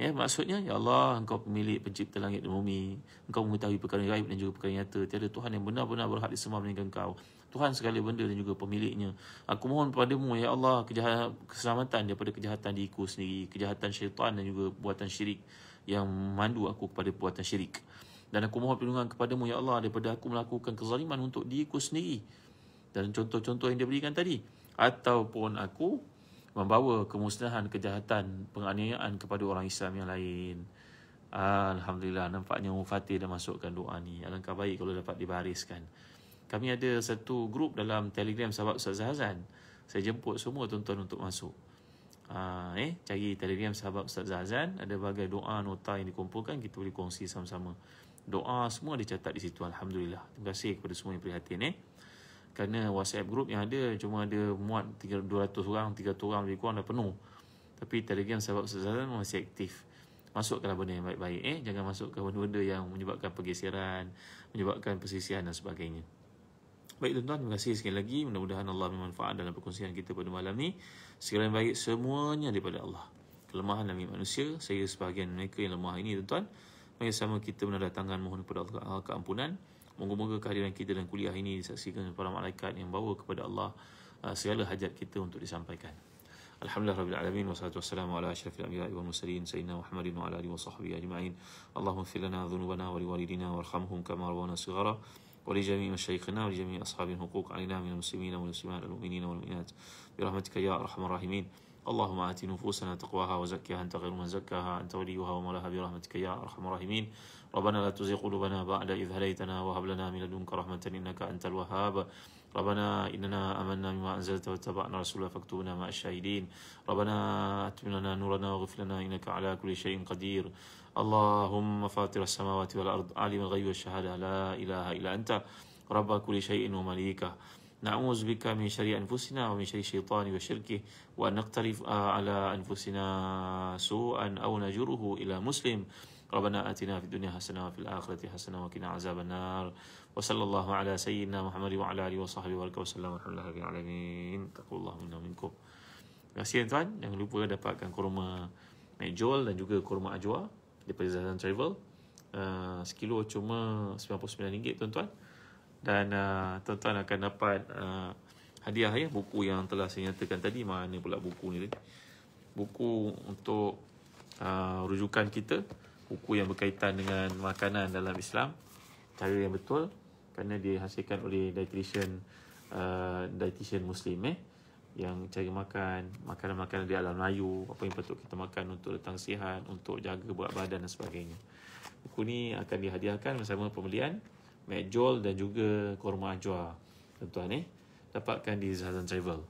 [SPEAKER 1] Ya, maksudnya ya Allah engkau pemilik pencipta langit dan bumi engkau mengetahui perkara yang gaib dan juga perkara nyata tiada tuhan yang benar-benar berhak di semua melainkan engkau Tuhan segala benda dan juga pemiliknya. Aku mohon padamu, Ya Allah, kejahatan, keselamatan daripada kejahatan diriku sendiri, kejahatan syaitan dan juga buatan syirik yang mandu aku kepada buatan syirik. Dan aku mohon perlindungan kepadamu, Ya Allah, daripada aku melakukan kezaliman untuk diriku sendiri. Dan contoh-contoh yang dia berikan tadi. Ataupun aku membawa kemusnahan, kejahatan, penganiayaan kepada orang Islam yang lain. Alhamdulillah, nampaknya Mufatir dah masukkan doa ni. Alangkah baik kalau dapat dibariskan kami ada satu grup dalam telegram sahabat Ustaz Zahazan saya jemput semua tuan-tuan untuk masuk ha, eh cari telegram sahabat Ustaz Zahazan ada bagai doa nota yang dikumpulkan kita boleh kongsi sama-sama doa semua ada catat di situ Alhamdulillah terima kasih kepada semua yang prihatin eh kerana WhatsApp grup yang ada cuma ada muat 200 orang, 300 orang lebih kurang dah penuh. Tapi Telegram sebab sesalan masih aktif. Masukkanlah benda yang baik-baik eh. Jangan masukkan benda-benda yang menyebabkan pergeseran, menyebabkan persisian dan sebagainya. Baik tuan-tuan, terima kasih sekali lagi. Mudah-mudahan Allah bermanfaat dalam perkongsian kita pada malam ni. Segala yang baik semuanya daripada Allah. Kelemahan dalam manusia, saya sebahagian mereka yang lemah ini tuan-tuan. Mari sama kita menadah tangan mohon kepada Allah keampunan. Moga-moga kehadiran kita dalam kuliah ini disaksikan oleh para malaikat yang bawa kepada Allah uh, segala hajat kita untuk disampaikan. Alhamdulillah Rabbil Alamin Wassalatu wassalamu ala ashrafil amirai wal musalin Sayyidina Muhammadin wa ala alihi wa sahbihi ajma'in Allahumma filana dhunubana wa liwalidina warhamhum kamar wa nasigara ولجميع مشايخنا ولجميع أصحاب الحقوق علينا من المسلمين والمسلمات المؤمنين والمؤمنات برحمتك يا أرحم الراحمين اللهم آت نفوسنا تقواها وزكها أنت غير من زكاها أنت وليها ومولاها برحمتك يا أرحم الراحمين ربنا لا تزغ قلوبنا بعد إذ هديتنا وهب لنا من لدنك رحمة إنك أنت الوهاب ربنا إننا آمنا بما أنزلت واتبعنا رسولا فاكتبنا مع الشاهدين ربنا أتم لنا نورنا واغفر لنا إنك على كل شيء قدير اللهم فاطر السماوات والأرض عالم الغيب والشهادة لا إله إلا أنت رب كل شيء ومليكه نعوذ بك من شر أنفسنا ومن شر الشيطان وشركه وأن نقترف على أنفسنا سوءا أو نجره إلى مسلم ربنا آتنا في الدنيا حسنة وفي الآخرة حسنة وقنا عذاب النار وصلى الله على سيدنا محمد وعلى اله وصحبه وسلم والحمد لله رب العالمين تقوى الله منا ومنكم Terima kasih tuan Jangan lupa dapatkan kurma Majol dan juga kurma Ajwa Daripada Zazan Travel uh, Sekilo cuma RM99 tuan-tuan Dan uh, tuan-tuan akan dapat uh, Hadiah ya Buku yang telah saya nyatakan tadi Mana pula buku ni Buku untuk uh, Rujukan kita Buku yang berkaitan dengan makanan dalam Islam Cara yang betul kerana dihasilkan oleh dietitian uh, dietitian muslim eh yang cari makan makanan-makanan di alam Melayu apa yang patut kita makan untuk datang sihat untuk jaga buat badan dan sebagainya buku ni akan dihadiahkan bersama pembelian majol dan juga Korma Ajwa tuan-tuan eh dapatkan di Zazan Travel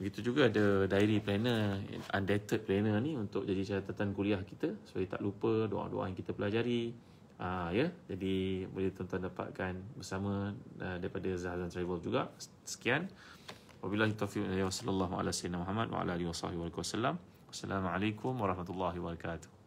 [SPEAKER 1] begitu juga ada diary planner undated planner ni untuk jadi catatan kuliah kita so tak lupa doa-doa yang kita pelajari Uh, ya, jadi boleh tuan-tuan dapatkan bersama uh, daripada Zahazan Travel juga. Sekian. Wabillahi taufiq wa sallallahu alaihi wasallam wa ala alihi wasallam. Assalamualaikum warahmatullahi wabarakatuh.